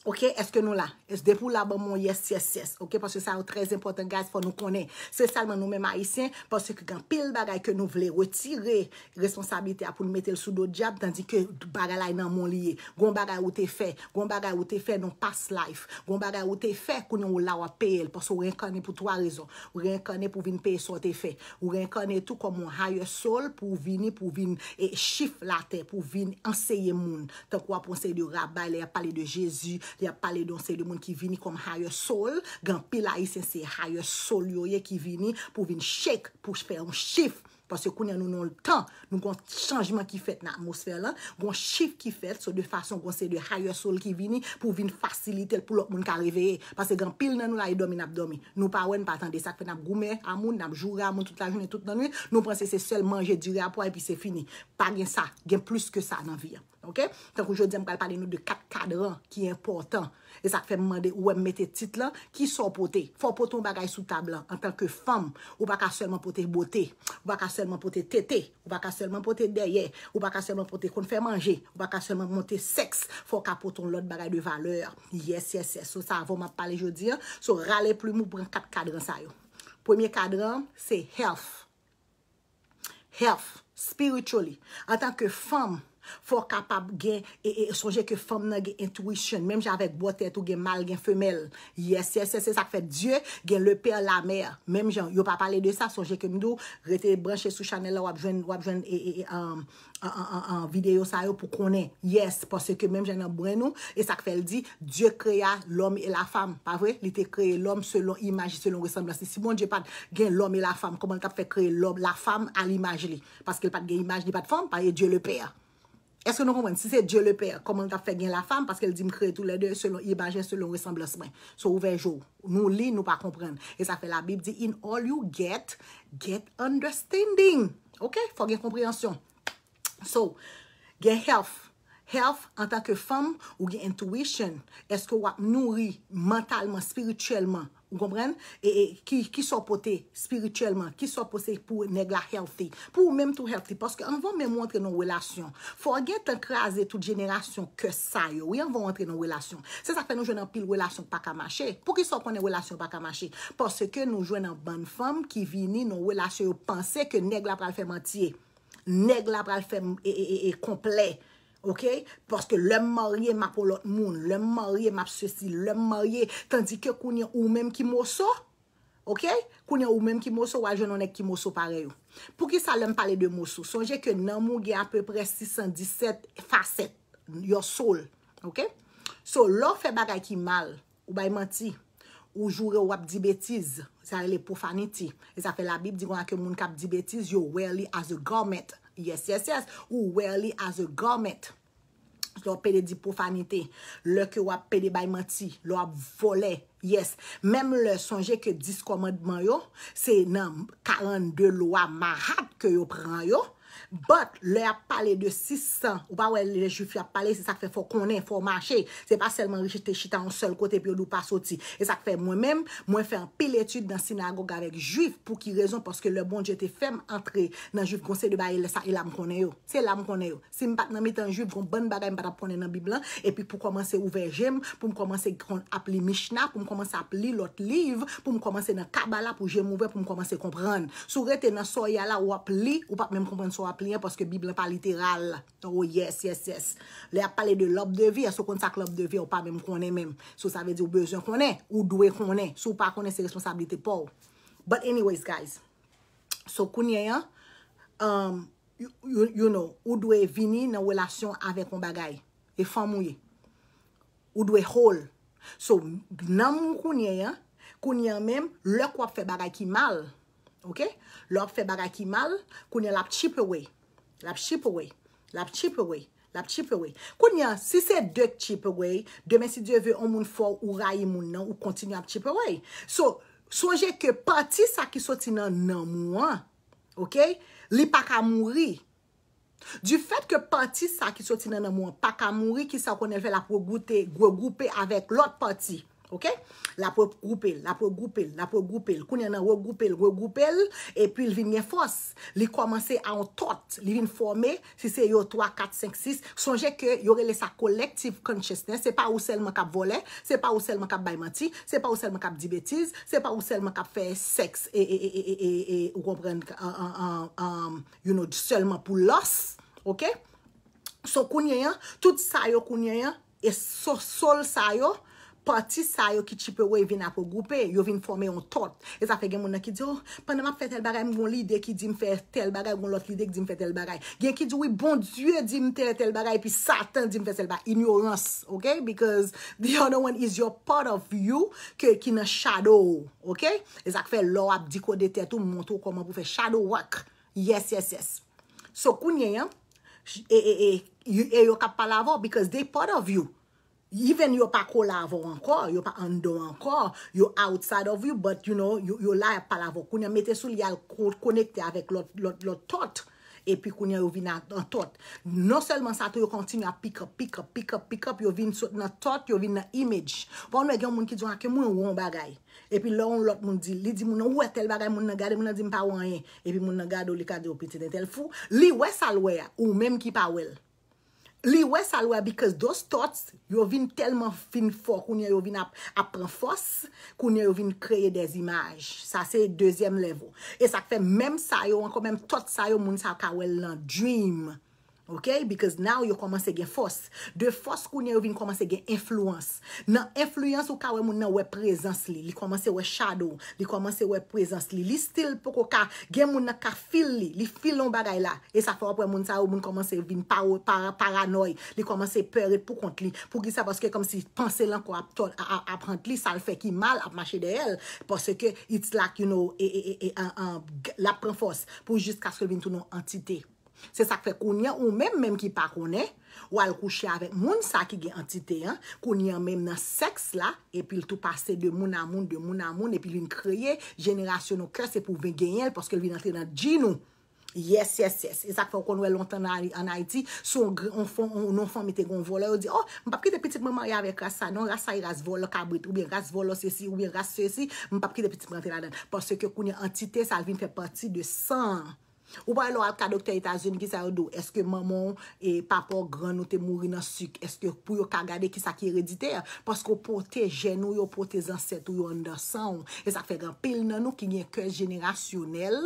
Ok, eske nou la? Es depou laban moun yes, yes, yes. Ok, paswe sa ou trez important guys pou nou konen. Se salman nou men maisyen, paswe ki gan pil bagay ke nou vle. Retire responsabilite apoun nou metel sou do diap. Tandike bagay la inan moun liye. Gon bagay ou te fe. Gon bagay ou te fe non pas life. Gon bagay ou te fe kounen ou la wapel. Paswe ou renkone pou twa rezon. Ou renkone pou vin peye sou te fe. Ou renkone tout kon moun haye sol pou vin, pou vin, e chif late, pou vin anseyye moun. Ta kwa ponsey di rabay le a pale de Jezu. Li ap pale don se de moun ki vini kom higher soul, gen pil la yi sensi higher soul yo ye ki vini pou vin shake, pou fè yon shift. Pase kounen nou nou tan, nou kon chanjman ki fèt nan atmosfèr lan, kon shift ki fèt so de fason kon se de higher soul ki vini pou vin fasilitel pou lop moun ka riveye. Pase gen pil nan nou la yi e domi nap domi. Nou pa wen patan de sak fè nap goume, amoun, nap jura, amoun, tout la jounen, tout nan yon. Nou pan se se sel manje diri apwa epi se fini. Pa gen sa, gen plus ke sa nan viyan. Ok, tan kou jodi m kal pale nou de kat kadran ki yon portan. E sak fe m mande ou m mette tit lan ki son pote. Fon pote yon bagay sou tablan. An tan ke fam, ou baka selman pote bote. Ou baka selman pote tete. Ou baka selman pote deye. Ou baka selman pote kon fè manje. Ou baka selman pote seks. Fon ka pote yon lot bagay de valeur. Yes, yes, yes. Sou sa avon ma pale jodi. Sou rale plou mou pran kat kadran sayo. Premier kadran se health. Health, spiritually. An tan ke fam, health. For kapap gen, e, e, sonje ke fom nan gen intuition Mem jan avek botet ou gen mal, gen femel Yes, yes, yes, yes, sakfe diyo gen le per la mer Mem jan, yo pa pale de sa, sonje ke mdo Rete branche sou chanel la wap jwen, wap jwen En e, video sa yo pou konen Yes, pose ke mem jan nan bran nou E sakfe di, diyo krea lom e la fam Pa vwe, li te krea lom selon imaj, selon ressemblance Si mwen bon diyo pat gen lom e la fam Koman tap fe krea lom, la fam al imaj li Paske l pat gen imaj li pat fom, pa ye diyo le per Eske nou kompren? Si se je le per, koman ta fe gen la fam? Paske el di m kre tou le de, selon i baje, selon ressemblesman. Sou ouven jou. Nou li nou pa kompren. E sa fe la bib di, in all you get, get understanding. Ok? Fok gen komprensyon. So, gen health. Health, an tak ke fam, ou gen intuition. Eske wap nouri, mentalman, spirituelman, Gomen, ki so potè spirituelman, ki so potè pou neg la healthy, pou ou menm tou healthy, paske an van menm wantre nou wèlasyon. Forget an krasè tout jenèrasyon ke sa yo, wè an van wantre nou wèlasyon. Se sa fè nou jwen an pil wèlasyon pa kamache, pou ki so ponen wèlasyon pa kamache, paske nou jwen an ban fèm ki vini nou wèlasyon yo pansè ke neg la pral fèm antye, neg la pral fèm e kompley, Ok, parce que l'homme marié m'a pour l'autre monde, l'homme marié m'a pour ceci, l'homme marié, tandis que kouni an ou mèm kimoso, ok, kouni an ou mèm kimoso, wajon an ek kimoso pareyo. Pou ki sa lèm pale de moso, sonje ke nan mou ge a peu pre 617 facet, your soul, ok. So, lò fè baga ki mal, ou bayman ti, ou joure wap di betiz, sa lè pou fani ti, e sa fè la bib digon akè moun kap di betiz, yo wè li as a gourmet. yes, yes, yes, ou wear li as a garment lor pe de di poufanite lor ke wap pe de baymati lor vole, yes mem le sonje ke dis komadman yo se nan 42 lor marat ke yo pran yo But, lè ap pale de 600 Ou pa wè lè juif ap pale Se sak fe fò konè, fò mache Se pa selman rejite chita an sol kote Pyo dò pa soti E sak fe mwen mèm Mwen fe an pil etude Dan sinagoga vek juif Pou ki rezon Paske lè bon jete fem entre Nan juif konsè dè ba E lè sa ilam konè yo Se ilam konè yo Si m pat nan mitan juif Kon ban bagay m pat ap konè nan biblan E pi pou komanse ouve jem Pou m komanse kron ap li mishna Pou m komanse ap li lot liv Pou m komanse nan kabala Pou jem ouve Pou m komanse liyen paske Biblen pa literal. Oh yes, yes, yes. Le ap pale de lop de vi, a sou kon sak lop de vi, ou pa be moun konen mem. Sou sa ve di ou bejoun konen, ou dwe konen, sou pa konen se responsabilite pou. But anyways guys, sou um, kounen, you know, ou dwe vini nan welasyon avek mou bagay, e fan mou ye. Ou dwe hol. Sou nan moun kounen, kounen mem, lèk wap fe bagay ki mal. Moun. Ok, lòp fè baga ki mal, kounen lap chip away, lap chip away, lap chip away, lap chip away. Kounen, si se dèk chip away, demè si dèvè, on moun fò, ou ray moun nan, ou kontinu ap chip away. So, sonje ke pati sa ki soti nan nan moun, ok, li pak a mouri. Du fèt ke pati sa ki soti nan nan moun, pak a mouri ki sa konen fè lap wè goutè, wè goutè avèk lòp pati. la pou groupe, la pou groupe, la pou groupe, kounye nan regroupe, regroupe, e pi li vin fos, li komanse an tot, li vin fome, si se yo 3, 4, 5, 6, sonje ke yore le sa collective consciousness, se pa ou sel man kap vole, se pa ou sel man kap baymati, se pa ou sel man kap dibetize, se pa ou sel man kap fe sex, e repren, you know, selman pou los, ok, so kounye yan, tout sa yo kounye yan, e sol sa yo, pati sa yo ki chipe we vin apogoupe, yo vin fome yon tot. Eza fe gen mounen ki di yo, oh, pande map fe tel baray, moun lide ki di mfe tel baray, moun lot lide ki di mfe tel baray. Gen ki di yo, bon dye di mte tel baray, pi satan di mfe tel baray. Ignorance, ok? Because the other one is your part of you, ke kin a shadow, ok? Eza fe lo ap di kode tetou, mwonto koman pou fe shadow work. Yes, yes, yes. So kounye, e, e, e, e yo kapal avon, because they part of you. Even yo pa kolavo anko, yo pa ando anko, yo outside of you, but you know, yo la pa lavo. Kounye mete sou li al konekte avèk lot tot, epi kounye yo vin nan tot. Non selman sa tou yo kontinyo apikap, apikap, apikap, apikap, yo vin nan tot, yo vin nan image. Wanwe bon, gen moun ki djwa akè moun yon bagay, epi lò yon lot moun di, li di moun wè e tel bagay, moun nan gade moun nan di mpa wanyen, epi moun nan gade ou li kade ou piti den tel fou. Li wè salwè, ou mèm ki pa wèl. Li we salwe because those thoughts yo vin telman fin fo kounye yo vin ap apren fos kounye yo vin kreye dez imaj. Sa se dezyem levo. E sa kfe menm sa yo anko menm tot sa yo moun sa akawel lan. Dream. Ok? Because now yo komanse gen fos. De fos kounye yo vin komanse gen influence. Nan influence ou ka we moun nan we prezans li. Li komanse we shadow. Li komanse we prezans li. Li still pou ko ka gen moun nan ka feel li. Li feel loun bagay la. E sa fawap we moun sa ou moun komanse vin paranoi. Li komanse peyre pou kont li. Pou ki sa baske kom si panse lan kwa ap rent li. Sa l fe ki mal ap mache de el. Pase ke it's like you know. E, e, e, la pren fos. Pou just kase vin tou nou entite pou. Se sak fe kounyen ou menm menm ki pa kounen, ou al kouche avek moun sa ki gen antite yon, kounyen menm nan seks la, epil tou pase de moun a moun, de moun a moun, epil vin kreye, jenerasyon nou kre se pou vin genyel, paske vin entre nan djinou. Yes, yes, yes. E sak fe ou konwen lontan nan Haiti, sou un onfon, un onfon mi te gon vole, ou di, oh, mpap ki de piti mwen marye avek rasa, non rasa yi ras vole kabrit, ou bin ras vole se si, ou bin ras se si, mpap ki de piti prante la den, paske kounyen antite sa vin fe parti de san. Ou ba lo ap ka doktor etasyen ki sa yo do, eske maman e papa ou gran nou te mouri nan syk, eske pou yo kagade ki sa ki eredite, paske ou pote jen nou yo pote zanset ou yo andan san, e sa fegan pil nan nou ki gen kez jenerasyonel,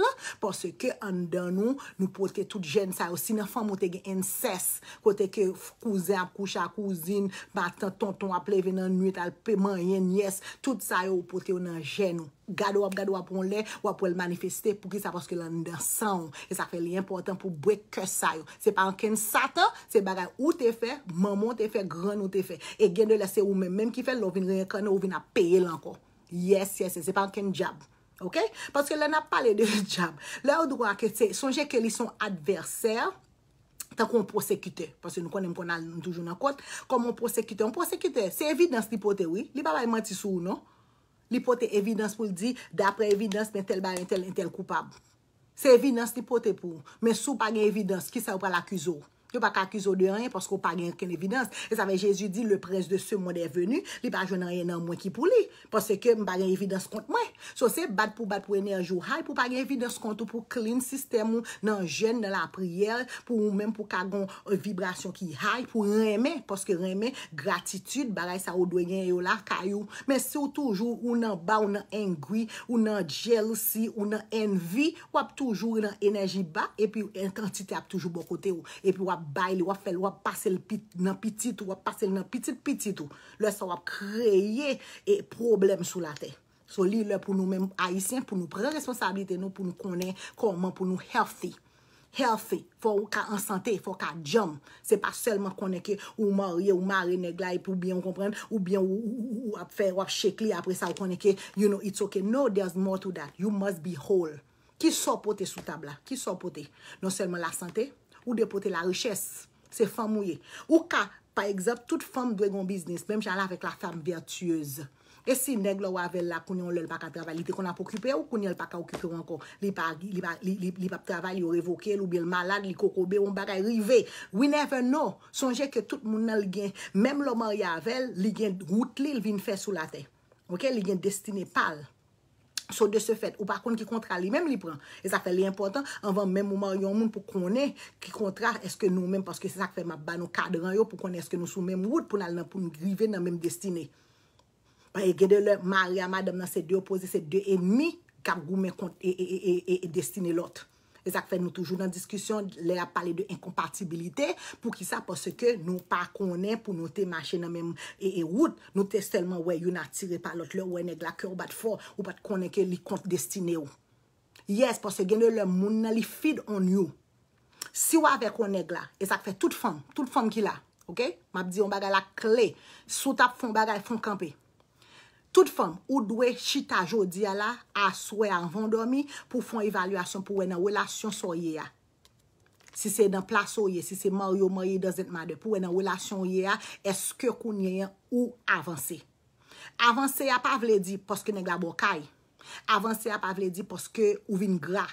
paske ke andan nou nou pote tout jen sa yo, si nan fan mou te gen enses, kote ke kouze ap kouche a kouzine, ba tan ton ton ap leve nan nwit alpe man yen yes, tout sa yo ou pote ou nan jen nou. Gado wap, gado wap on le, wap wap wèl manifeste pou ki sa paske lan nan san wè. E sa fè li important pou bwe kè sa yo. Se pa anken satan, se bagay ou te fè, maman te fè, gran ou te fè. E gen de lese ou men, menm ki fè, lou vin reyè kè, nou vin ap payè lanko. Yes, yes, se pa anken jab. Ok? Paske lè nan palè de jab. Lè ou dwa ke se, sonje ke li son adversèr, tan kon prosekite. Paske nou konen konan toujoun nan kot. Kon mon prosekite, on prosekite. Se evit dans tipote wè, li ba bay mantisou nou. Li pote evidans pou l di, dapre evidans, men telman en tel en tel koupab. Se evidans li pote pou, men sou pa gen evidans, ki sa ou pa l akuzou. Yo pa kakiz ou de anye, paske ou pa gen ken evidans. E sa ve, Jezu di, le prens de se moun de venu, li pa gen anye nan mwen ki pou li, paske ke mba gen evidans kont mwen. So se, bat pou bat pou enerji ou hay, pou pa gen evidans kont ou, pou clean sistem ou, nan jen nan la priyel, pou ou menm pou kagon vibrasyon ki hay, pou reme, paske reme, gratitude, baray sa ou doyen yo la, kayo. Men se ou toujou, ou nan ba, ou nan angry, ou nan jealousy, ou nan envy, wap toujou nan enerji ba, epi ou ent bay li, wap fè l wap pase l nan piti tou, wap pase l nan piti piti tou, lè sa wap kreye e problem sou la te. So li lè pou nou mèm haisyen, pou nou pre responsabilite nou, pou nou konen koman, pou nou healthy. Healthy, fò wou ka ansante, fò wou ka jom. Se pa selman konen ke ou marye, ou marye neglay pou byon komprende, ou byon ou ap fè wap shekli apre sa wou konen ke, you know, it's ok. No, there's more to that. You must be whole. Ki so pote sou tabla? Ki so pote? Non selman la sante? Ou depote la richesse. Se fam ouye. Ou ka, par exemple, tout femme dwe gon biznis. Mem jala vek la fam vertueuse. E si neg lo wavèl la, kounye ou lèl pa ka travalite. Kon ap okipe ou kounye ou lèl pa ka okipe anko. Li pa travali ou evoke. Lou bi l malade. Li kokobe. Ou bagay rive. We never know. Sonje ke tout moun al gen. Mem l oman yavèl, li gen gout li l vin fè sou la te. Ok, li gen destine pal. So de se fèt, ou pa kon ki kontra li mèm li pran. E sa fè li impotant, anvan mèm ouman yon moun pou konè ki kontra eske nou mèm. Paske se sa fè mèm a ban nou kadran yo pou konè eske nou sou mèm woud pou nan pou nou grive nan mèm destine. E gède lè, mèm a rè a mèm nan se dè opoze se dè enmi kap gou mèm kontè e destine lòt. E sak fe nou toujou nan diskusyon le ap pale de inkompatibilite pou ki sa pose ke nou pa konen pou nou te mache nan menmou. E e wout nou te selman wè yon atire palot lè wè neg la kè ou bat fò ou bat konen ke li kont destine ou. Yes, pose genè lè moun nan li fid an yon. Si wè ave konen la, e sak fe tout fèm, tout fèm ki la. Ok, map di yon bagay la kle, sou tap fèm bagay fèm kampe. Sout fèm, ou dwe chita jodi ala, aswe an vondomi, pou fon evalüasyon pou wè nan wèlasyon sou ye a. Si se nan plas sou ye, si se maryo maryi, doesn't matter, pou wè nan wèlasyon ou ye a, eske kou nye a ou avansè. Avansè a pa vle di poske neg la bokay, avansè a pa vle di poske ou vin gra,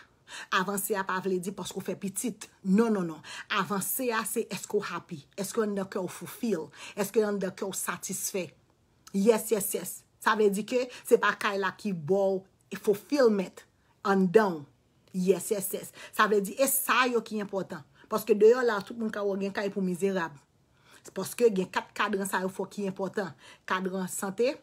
avansè a pa vle di poske ou fè pitit, non, non, non. Avansè a se eske ou happy, eske ou n dekè ou fulfill, eske ou n dekè ou satisfè. Yes, yes, yes. Sa ve di ke, se pa kay la ki bo, e fo filmet, andan, yes, yes, yes. Sa ve di, e sayo ki important. Paske deyo la, tout moun ka wo gen kay pou mizerab. Se paske gen kat kadran sayo fo ki important. Kadran sante,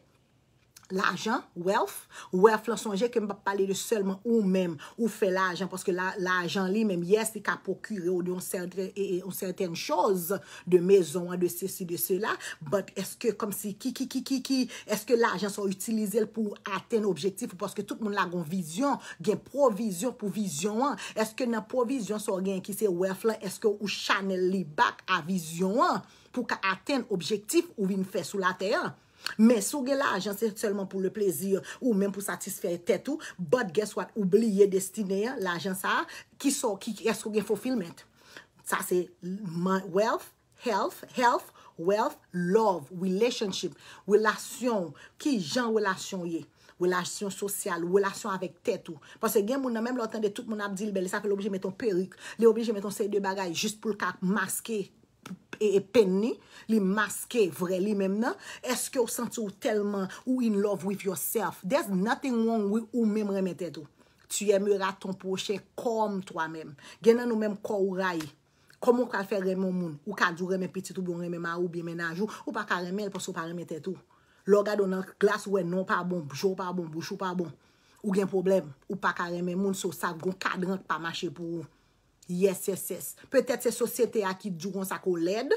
L'ajan, wef, wef lan sonje kem pa pale de selman ou men, ou fe l'ajan, poske l'ajan li men, yes, li ka pokyre ou de yon serten choz, de mezon, de se si de se la, but eske kom si ki ki ki ki ki, eske l'ajan son utilize pou aten objektif, poske tout moun la gon vizyon, gen provizyon pou vizyon an, eske nan provizyon son gen ki se wef lan, eske ou chanel li bak a vizyon an, pou ka aten objektif ou vin fe sou la terre? Men sou gen la ajanse se lman pou le plezir ou men pou satisfere tètou, but guess what, oubliye destine ya la ajanse a, ki sou, ki esko gen fulfillment. Sa se wealth, health, health, wealth, love, relationship, wèlasyon, ki jan wèlasyon ye, wèlasyon sosyal, wèlasyon avèk tètou. Pwase gen moun an men lòtande tout moun ap dilbe, le sa fè l'obje meton perik, le obje meton sey de bagay, jist pou l'kak maske. e e peni, li maske vre li mem nan, eske ou sante ou telman ou in love with yourself. There's nothing wrong with ou mem remete tou. Tu yeme raton poche kom toa mem. Gen nan ou mem kor ou rayi. Koman kwa fe reme moun moun? Ou ka djou reme piti tou bon reme marou bi menajou? Ou pa ka reme el pos ou pa remete tou? Loga donan glas ou e non pa bon, jou pa bon, bouchou pa bon. Ou gen problem? Ou pa ka reme moun sou sa goun kadran pa mache pou ou? Yes, yes, yes. Petèp se sosyete a ki djou ronsak ou led,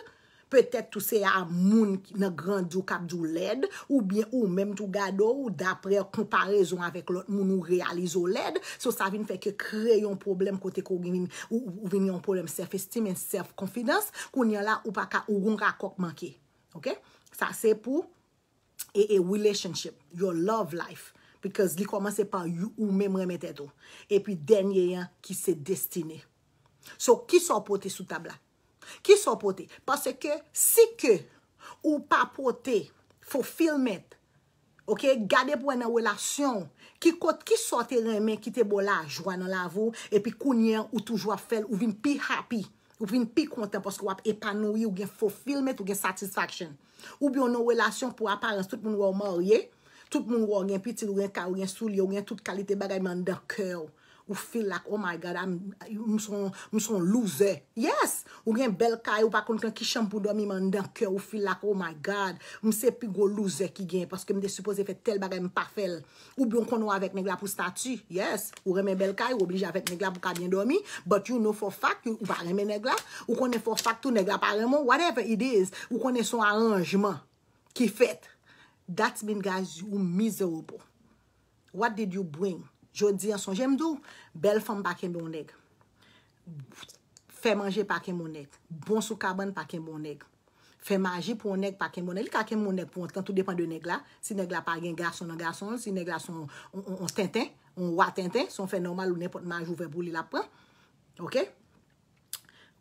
petèp tou se a moun nan gran djou kap djou led, ou bien ou mèm tou gado ou dapre komparèzon avèk lòt moun ou realizo led, sou sa vin fèk kre yon problem kote kou vin yon problem self-esteem and self-confidence koun yon la ou pa ka ou roun rakok manke. Ok? Sa se pou e e relationship, your love life, because li komanse pa yon ou mèm remet eto. E pi denye yon ki se destine. So, ki sor pote sou tabla? Ki sor pote? Pase ke, si ke ou pa pote, fufilmet, ok, gade pou an an welasyon, ki kote, ki sote renmen ki te bo la, jwa nan la vo, epi kounyen ou toujwa fel, ou vin pi happy, ou vin pi konten, poske wap epanoui, ou gen fufilmet, ou gen satisfaction. Ou bi an an welasyon pou aparense, tout moun wou an morye, tout moun wou an gen pitil, ou gen kar, ou gen soulye, ou gen tout kalite bagayman de kèw. Ou fil lak, oh my God, am, m son, m son loser. Yes, ou gen bel kay, ou pa kon ten kishan pou domi man den ke, ou fil lak, oh my God. M se pi go loser ki gen, paske m de suppose fet tel bagay m pa fel. Ou bi yon kon ou avek negla pou statu, yes. Ou remen bel kay, ou oblige avek negla pou ka bien domi. But you know for fact, ou pa remen negla, ou konen for fact ou negla pa remon, whatever it is. Ou konen son aranjman ki fet. That's mean guys, you miserable. What did you bring? Je ou di an son jemdou, bel fom pa kem bon ek, fe manje pa kem bon ek, bon soukaban pa kem bon ek, fe manje pou on ek pa kem bon ek, li ka kem bon ek pou an ton, tout depan de on ek la, si on ek la pa gen gason an gason, si on ek la son, on ten ten, on wa ten ten, son fe normal ou ne pot manj ouve bou li la pou, ok?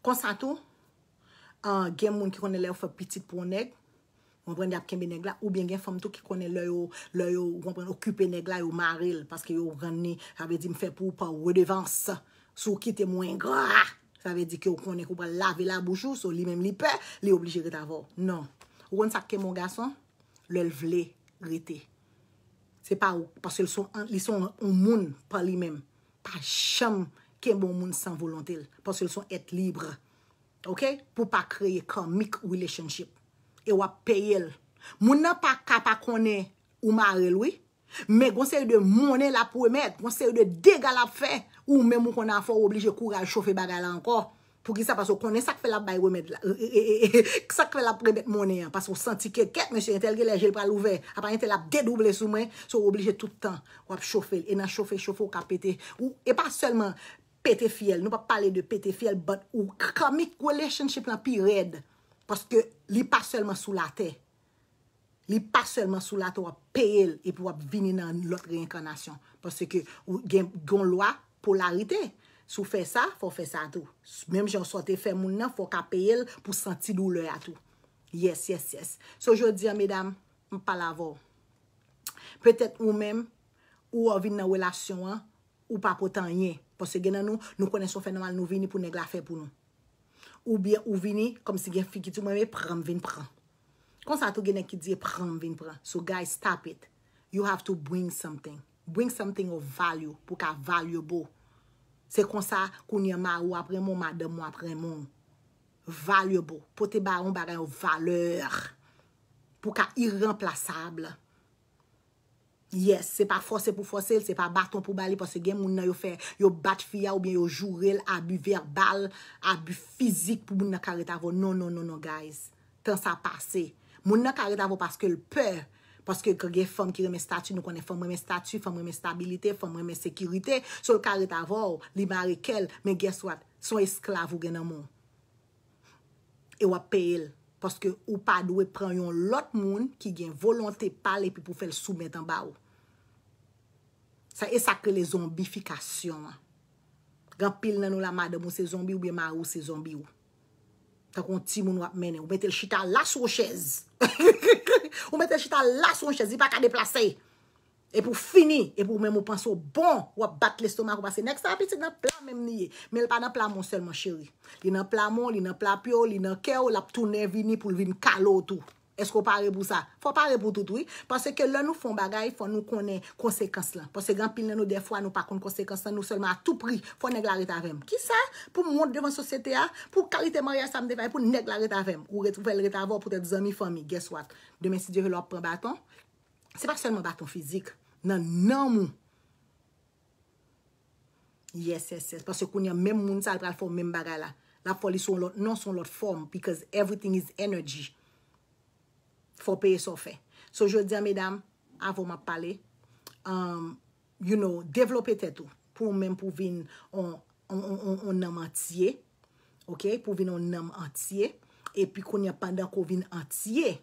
Konsanto, gen moun ki konen le ou fe pitit pou on ek. Ou bien gen fom tou ki konen lè yo lè yo, konpren, okupè negla yo maril paske yo ranè, avè di mfè pou pa ou wè devans, sou ki te mwen gra, savè di ki yo konen konpren lave la boujou, sou li mèm li pè li oblije re davò, non ou konen sakke mwen gason, lèl vle gri te se pa ou, paske li son moun, pa li mèm, pa cham kem bon moun san volontèl paske li son et libre, ok pou pa kreye kamik wilechanship E wap peyel. Moun nan pa kapa konen ou mare lwi. Men gwen se yon de mounen la pou emet. Gwen se yon de degal ap fe. Ou men moun konen anfor oblije kou gwa chofi bagala anko. Pou gisa pas ou konen sak fe lap bay wemet. Sak fe lap pou emet mounen. Pas ou santi keket men se yon tel gele jel pral ouve. Apan yon tel ap dedouble sou men. Sou oblije toutan wap chofi. E nan chofi chofi waka pete. Ou e pa selman pete fiel. Nou pa pale de pete fiel. Ou kame kwe leshenship lan pi red. Paske li pa selman sou la te, li pa selman sou la te wap peye el epi wap vini nan lot reinkarnasyon. Paske gen goun lwa polarite. Sou fe sa, fò fe sa tou. Mèm jan sote fè moun nan, fò ka peye el pou santi doule atou. Yes, yes, yes. So jò diyan, medam, mpa la vò. Petèt ou mèm, ou wap vini nan wèlasyon an, ou pa potan yè. Paske gen nan nou, nou kone sou fenomenal nou vini pou neg la fè pou nou. Ou bie ou vini, kom si gen fikitou mwen me pranm vin pran. Konsa tou genen ki diye pranm vin pran. So guys, stop it. You have to bring something. Bring something of value pou ka valuable. Se konsa kounye ma ou apren moun, ma dem moun apren moun. Valuable. Po te ba yon bagay yon valeur. Pou ka iranplasable. Yes, se pa fose pou fose, se pa baton pou bali, pose gen moun nan yo fè, yo bat fia ou bien yo jurel, abu verbal, abu fizik pou moun nan karet avon. Non, non, non, non, guys. Tan sa pase. Moun nan karet avon parce ke l'peur, parce ke gen fom kireme statu, nou konen fom reme statu, fom reme stabilite, fom reme sekirite, sol karet avon, li mare kel, men guess what, son esklave ou gen nan moun. E wap pe el, parce ke ou pa dwe pran yon lot moun ki gen volante pale pou fèl soumet an ba ou. Sa esakre le zombifikasyon. Gan pil nan nou la mademou se zombi ou biye marou se zombi ou. Takon timoun wap mene. Ou metel chita la sou chèz. Ou metel chita la sou chèz. I pa ka deplase. E pou fini. E pou mè mou panso bon. Wap bat l'estomak wap ase. Nèk sa apit se nan plan mèm niye. Mèl pa nan plan moun selman chéri. Li nan plan moun, li nan plan piyo, li nan kè ou lap tou nevini pou li vin kalotou. Esko pare pou sa? Fwa pare pou toutoui. Pase ke lè nou fon bagay, fwa nou konè konsekans la. Pase gen pilnen nou defwa, nou pa kon konsekans la. Nou selman a tout pri, fwa nek la retavem. Ki sa? Pou mwonde devan sosyete a? Pou kalite mwarye samde fay, pou nek la retavem. Ou retroupe l retavo pou tèt zami fomi. Guess what? Deme si diyo lòp pran baton. Se pa selman baton fizik. Nan nan mwou. Yes, yes, yes. Pase konye mwen moun sal pral fon mwen bagay la. La foli son lòt, non son lòt fon. Because Fopeye so fe. So, je diyan, medam, avon ma pale, um, you know, developete tou, pou men pou vin on nam antye, pou vin on nam antye, epi kounye pandan kou vin antye,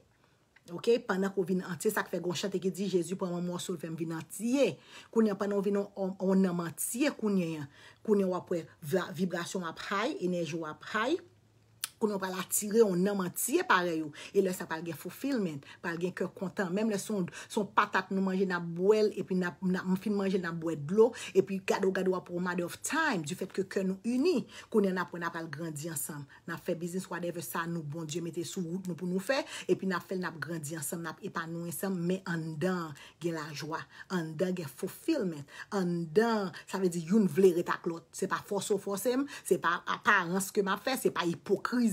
pandan kou vin antye, sak fe gonsha teke di, Jezu pou anman mwosol vem vin antye, kounye pandan vin on nam antye, kounye wapwe vibrasyon ap ray, inejou ap ray, konon pa la tire, on nan man tire pare yo, e lè sa pal gen fulfillment, pal gen kèr kontan, mèm lè son patak nou manje na bwèl, e pi mfin manje na bwèd blo, e pi gado gado apou madè of time, du fèt ke kèr nou uni, konen na pou nan pal grandi ansam, nan fè business whatever sa nou, bon, diye metè sou, nou pou nou fè, e pi nan fèl nan ap grandi ansam, nan ap epanoun ansam, mè an dan gen la jwa, an dan gen fulfillment, an dan, sa vè di youn vlerè tak lot, se pa fòsò fòsèm, se pa aparense ke map f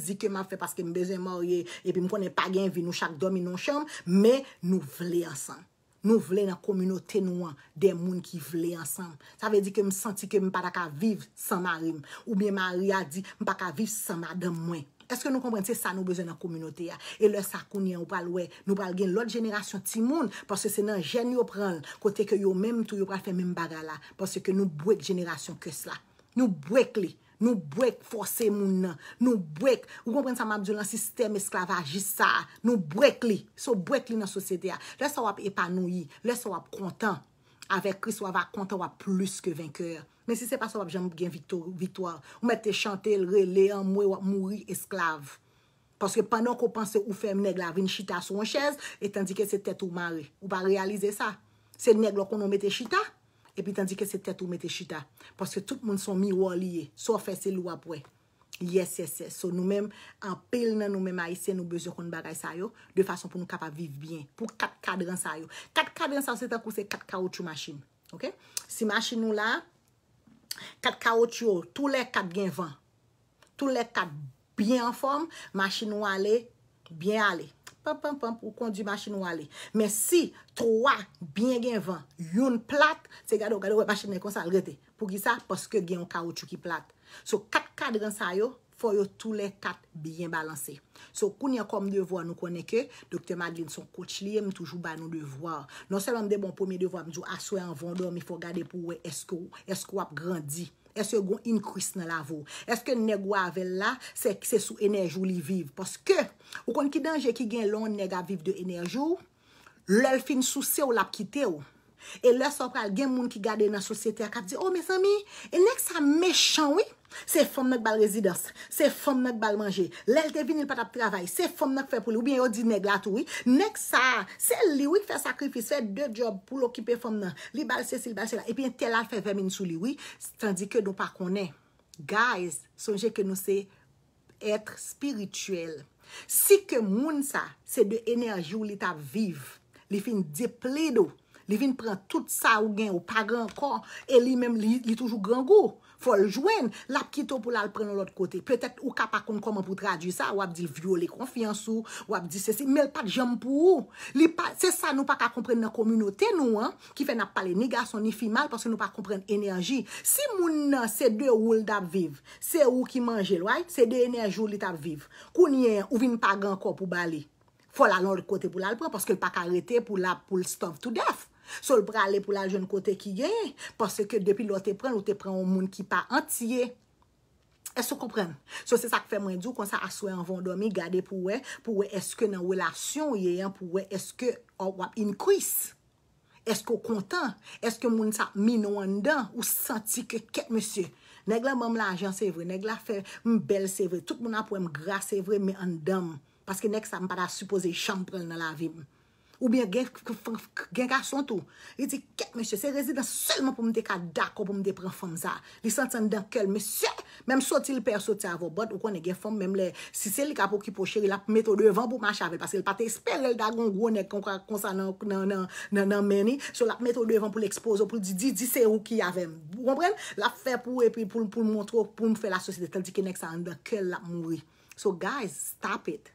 zi keman fe paske m bezen mor ye, epi m konen pa gen vi nou chak domi non chanm, me nou vle ansan. Nou vle nan kominote nou an, den moun ki vle ansan. Sa ve di ke m santi ke m pata ka viv san marim, ou mi maria di m pata ka viv san madan mwen. Eske nou komprense sa nou bezen nan kominote ya? E le sakouni an ou pal we, nou pal gen lot jenerasyon ti moun, paske se nan jen yo pran, kote ke yo menm tou yo pran fe menm bagala, paske nou bwek jenerasyon ke sla. Nou bwek li. Nou brek force moun nan. Nou brek. Ou kompren sa mabdou lan sistem esklavajisa. Nou brek li. So brek li nan sosyede a. Le sa wap epanoui. Le sa wap kontan. Awek kris wap wap kontan wap plus ke venkèr. Men si se pa sa wap jan mou gen viktoar. Ou mette chante lre le an mwe wap mouri esklav. Paske panon ko panse ou fem neg la avin chita sou an chèz. Etan dike se tèt ou mare. Ou pa realize sa. Se neg lo konon mette chita. Epi tandi ke se tet ou mette chita. Paske tout moun son mi woliye. So fese lou apwe. Yes, yes, yes. So nou men, an pel nan nou men maise nou bezo kon bagay sayo. De fason pou nou kap aviv bien. Pou kat kadran sayo. Kat kadran sayo se takou se kat kaotu masin. Ok? Si masin nou la, kat kaotu yo, tou le kat gen van. Tou le kat bien an form, masin nou ale, bien ale. Pomp, pomp, pomp, ou kondi machin ou ale. Men si, troa, bin gen van, yon plat, se gade ou gade ou e machin ne konsalgete. Pou gisa, poske gen ou kaoutu ki plat. So, kat kadren sa yo, fo yo tou le kat bin balanse. So, kouni akom devwa nou koneke, Dokte Madeline son kouch liye, mi toujou ba nou devwa. Non selan de bon pomi devwa, mi djou aswe an vondor, mi fok gade pou we esko ap grandi. es yo gon inkwis nan lavo? Eske nè gwavel la, se sou enerjou li viv? Poske, ou kon ki denje ki gen lon, nè ga viv de enerjou, lèl fin sou se ou lap kite ou, e lè so pral gen moun ki gade nan sosyete, kap di, oh mes ami, e nèk sa mechan wè, Se fòm nèk bal rezidans, se fòm nèk bal manje, lèl te vinil pat ap travay, se fòm nèk fè pou li, ou bien yon di nè glat wè, nèk sa, se li wèk fè sakrifis, fè dè job pou l'okipè fòm nèk, li bal se si, li bal se la, epi yon telal fè vèmin sou li wè, tandikè nou pa konè. Guys, sonje ke nou se etre spirituel. Si ke moun sa, se de enerji ou li ta viv, li fin di plè do, li fin pran tout sa ou gen ou pa gran kon, e li mèm li toujou gran go. Fol jwen, l ap kito pou l al pren l ot kote. Petet ou ka pa kon koman pou tradu sa, wap di l viole konfiansou, wap di se si, me l pak jenm pou ou. Se sa nou pa ka kompren nan komynoten nou an, ki fe nap pale ni gason ni fi mal, parce nou pa kompren enerji. Si moun nan se de ou l tap viv, se ou ki manje l way, se de enerji ou l tap viv, koun yen ou vin pa gan kon pou bali, fol al l ot kote pou l al pren, parce ke l pa ka rete pou l ap pou l stof tou def. Sòl pralè pou la joun kote ki yè, paske depi lò te pran, lò te pran w moun ki pa antye. E sò kompren. Sò se sa k fè mwen djou, kon sa aswe an vondomi, gade pou wè, pou wè eske nan wèlasyon yè, pou wè eske an oh, wap inkwis. Eske w kontan, eske moun sa minon an dan, ou santi ke ket, monsye. Nèk la mam la joun sevre, nèk la fè m bel sevre. Tout moun an pou m gra sevre, mè an dam. Paske nèk sa m pada supose chan pral nan la vib. Ou byen gen ka son tou. Li ti ket meshe, se rezidans selman pou mde ka dak ou pou mde pren fom za. Li senten dan kel meshe. Mem soti l per soti avon, bot ou kon e gen fom mem le. Si se li ka pou ki po cheri, lap meto devan pou man chave. Paske l pati espel l dagon gwo nek kon kon sa nan meni. So lap meto devan pou l ekspozo, pou l di di di se ou ki yavem. Wom pren? Lap fe pou epi pou l montro pou m fe la sosyete. Tel di ki nek sa an dan kel la mwri. So guys, stop it.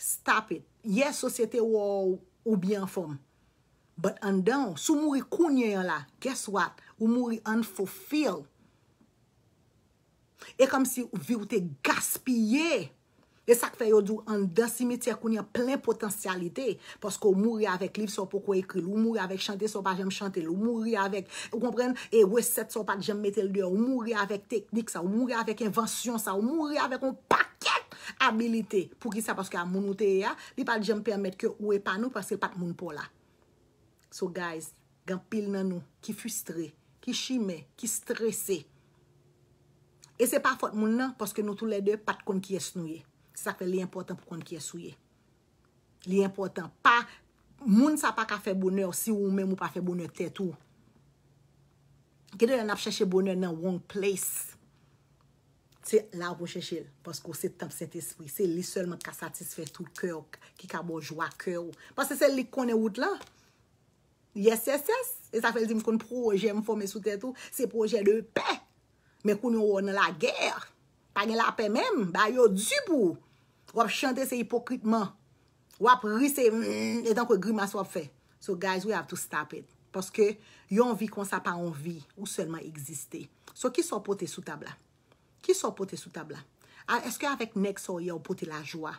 Stop it. Ye sosyete wou, ou byan fom. But andan, sou mouri kounye yon la, guess what? Ou mouri unfulfilled. E kom si ou viw te gaspye. E sak fè yon dou andan simitye kounye plen potensyalite posko ou mouri avek liv sopoko ekri, ou mouri avek chante sopak jem chante, ou mouri avek, ou kompren, e weset sopak jem metel de, ou mouri avek teknik sa, ou mouri avek invensyon sa, ou mouri avek on paket. Abilite pou ki sa paske a moun ou te e ya Li pa di jen me permet ke ou e pa nou Paske pat moun pou la So guys, gen pil nan nou Ki fustre, ki chime, ki stresse E se pa fot moun nan Paske nou tou le de pat kon kyes nou ye Sa fe li important pou kon kyes ou ye Li important Moun sa pa ka fe boner Si ou mè mou pa fe boner te tou Ki de nan ap chèche boner nan one place Se la pou chèchèl, paskou se temp sèteswè, se li sèlman ka satisfè tout kèw, ki ka bojwa kèw. Paske se li konè wout lan, yes, yes, yes, e sa fèl di m kon proje m fòmè soute tou, se proje de pe, men kon yo wò nan la gèr, pa nè la pe mèm, ba yo djibou, wap chante se hipokritman, wap rise, mm, etan kwe grimas wap fè. So guys, we have to stop it, paske yo anvi kon sa pa anvi, ou sèlman eksiste. So ki so potè soute tab la? Ki so pote sou tab la? A, eske avek nek so yo pote la jwa?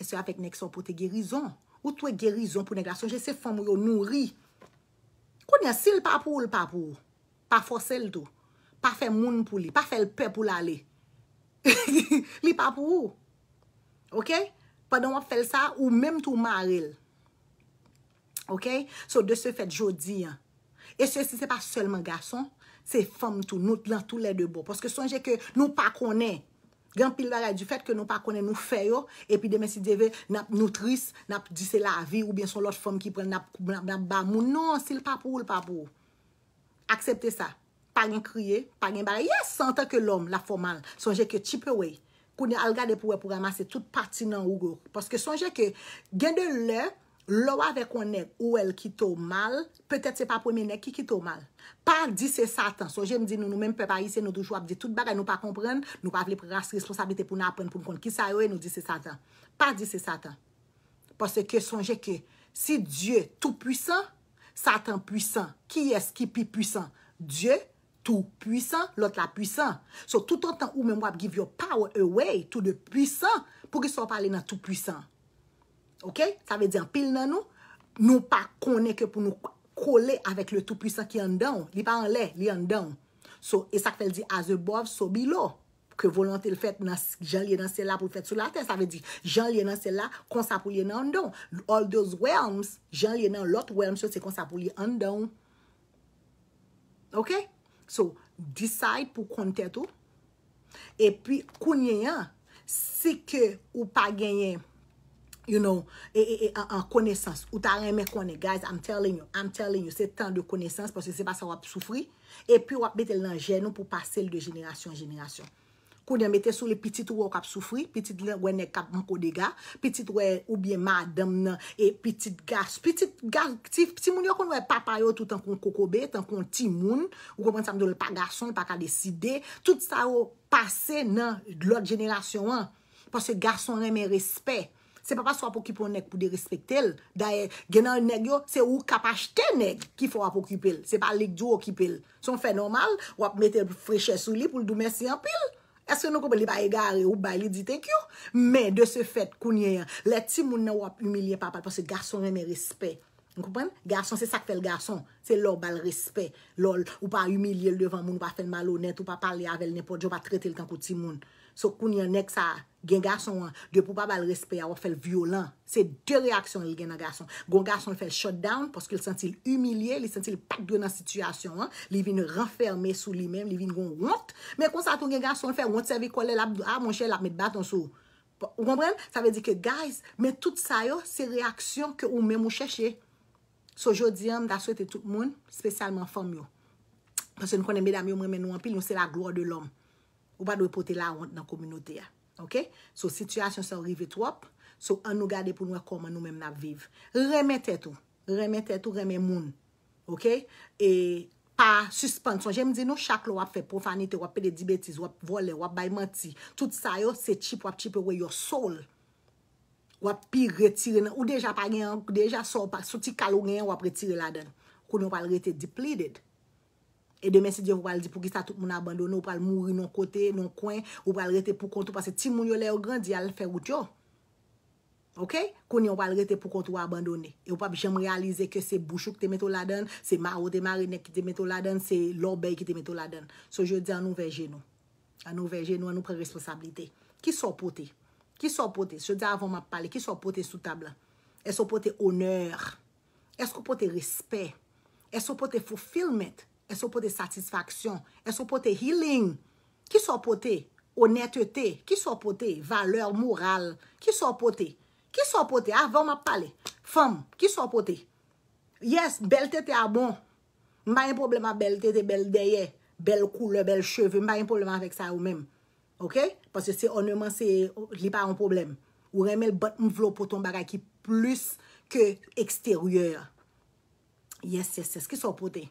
Eske avek nek so pote gerizon? Ou twe gerizon pou nek la soje se fom yo nouri? Kwenye si l papou ou l papou? Pa fose l tou? Pa fe moun pou li? Pa fe l pe pou la li? Li papou ou? Ok? Padon wap fel sa ou mem tou maril. Ok? So de se fet jodi an. E se se se pa selman gason? Se fom tou, nou lan tou le de bo. Poske sonje ke nou pa konen. Gan pil bagay du fet ke nou pa konen nou feyo. Epi demen si deve nap nutris, nap disela avi. Ou bien son lot fom ki pren nap bamou. Non, si l papou ou l papou. Aksepte sa. Pa gen kriye, pa gen bagay. Ya, santa ke l om la fomal. Sonje ke tipe wey. Kouni algade pou we pou ramase tout pati nan ou go. Poske sonje ke gen de le... Lowa ve konen ou el kito mal, petet se pa pou menen ki kito mal. Pa di se satan. So jem di nou nou men pe pa yise nou toujou ap di tout bagay nou pa kompren, nou pa avle preras responsabilite pou nou ap pren pou mkonde ki sa yo e nou di se satan. Pa di se satan. Pase ke sonje ke si Diyo tou pwisan, satan pwisan. Ki es ki pi pwisan? Diyo tou pwisan, lot la pwisan. So tout an tan ou men wap give yo power away, tou de pwisan pou ki son pale nan tou pwisan. Ok, sa ve di an pil nan nou, nou pa konen ke pou nou kole avèk le tout pwisan ki an don. Li pa an le, li an don. So, e sak fel di, a ze bov sobi lo, ke volante l fèt nan, jan li nan sè la pou fèt sou la ten. Sa ve di, jan li nan sè la, kon sa pou li nan don. All those realms, jan li nan lot realms, se kon sa pou li an don. Ok, so, decide pou kon tèt ou. E pi, kon yen yan, se ke ou pa genyen. You know, en konesans. Ou ta reme kone, guys, I'm telling you, I'm telling you, se tan de konesans, pou se se basa wap soufri, e pi wap bete l nan jenou pou pase l de jenerasyon jenerasyon. Kou nye mete sou le pitit wou wap soufri, pitit l wene kap mkode ga, pitit wè oubyen madem nan, e pitit gas, pitit gas, ti moun yo kon wè papayot ou tankon kokobe, tankon ti moun, ou komant sa mdou l pa gason, l pa ka deside, tout sa wou pase nan, l od jenerasyon an, pou se gason reme respè, Se pa pa sou ap okipon nek pou de respekte el. Da e genan nek yo, se ou kapashte nek ki fwa ap okipel. Se pa lik djou okipel. Son fe normal, wap metel friches sou li pou l'doumese yon pil. Eske nou koupen li ba egare ou ba li dite kyo. Men de se fet kounye yon. Le ti moun nan wap umilye papal pou se gason eme respet. Nkoupen? Gason se sak fe l gason. Se lor bal respet. Lol, ou pa umilye l devan moun, ou pa fen mal honet, ou pa pali avel nepot. Ou pa trete l kankou ti moun. So kounye yon nek sa a. gen gason an, de pou pa ba l'respè a wap fèl violent. Se de reaksyon il gen nan gason. Gon gason fèl shut down porske l sentil humiliè, l sentil pak do nan sityasyon an. Li vin renferme sou li men, li vin gon wot. Men konsa ton gen gason fèl, wot seve kolè la a monshe la met baton sou. Ou kompren? Sa ve di ke guys, men tout sa yo se reaksyon ke ou men mou chèche. So jodi an, da sou ete tout moun, spesyalman fòm yo. Porsè nou konen bedam yo mwen men wampil, nou se la glo de l'om. Ou pa dou pote la wont nan kominote ya. Ok, so situasyon se orive tou ap, so an nou gade pou nou ak koman nou menm nan viv. Reme tetou, reme tetou, reme moun, ok, e pa suspensyon, jem di nou chak lou ap fe profanite, wap pe de dibetiz, wap vole, wap baymati, tout sa yo se chip wap chip wey yo sol, wap pi retire nan, ou deja pa gen, deja sol pa, soti kalou gen, wap retire la den, kou nou pal rete depleted. E demensi diyo ou pal di pou ki sa tout moun abandone, ou pal mouri nou kote, nou kwen, ou pal rete pou kontou, pase ti moun yole ou grand, di al ferout yo. Ok? Koni, ou pal rete pou kontou ou abandone. E ou pal jem realize ke se bouchou ki te meto la den, se ma ou de ma rene ki te meto la den, se lorbe ki te meto la den. So, je di anou veje nou. Anou veje nou, anou pre responsabilite. Ki so pote? Ki so pote? Se yo di avon ma pale, ki so pote sou tabla? E so pote oner? E so pote respet? E so pote fulfillment? E so pote? E sopote satisfaksyon. E sopote healing. Ki sopote onetete. Ki sopote valeur moral. Ki sopote. Ki sopote. Ah, vòm ap pale. Fòm. Ki sopote. Yes, bel tete a bon. Mbaye probleme bel tete, bel deye. Bel koule, bel cheve. Mbaye probleme avèk sa ou mèm. Ok? Pasè se onèman se li pa an probleme. Ou remèl bat mvlo poton baga ki plus ke ekstèryèr. Yes, yes, yes. Ki sopote.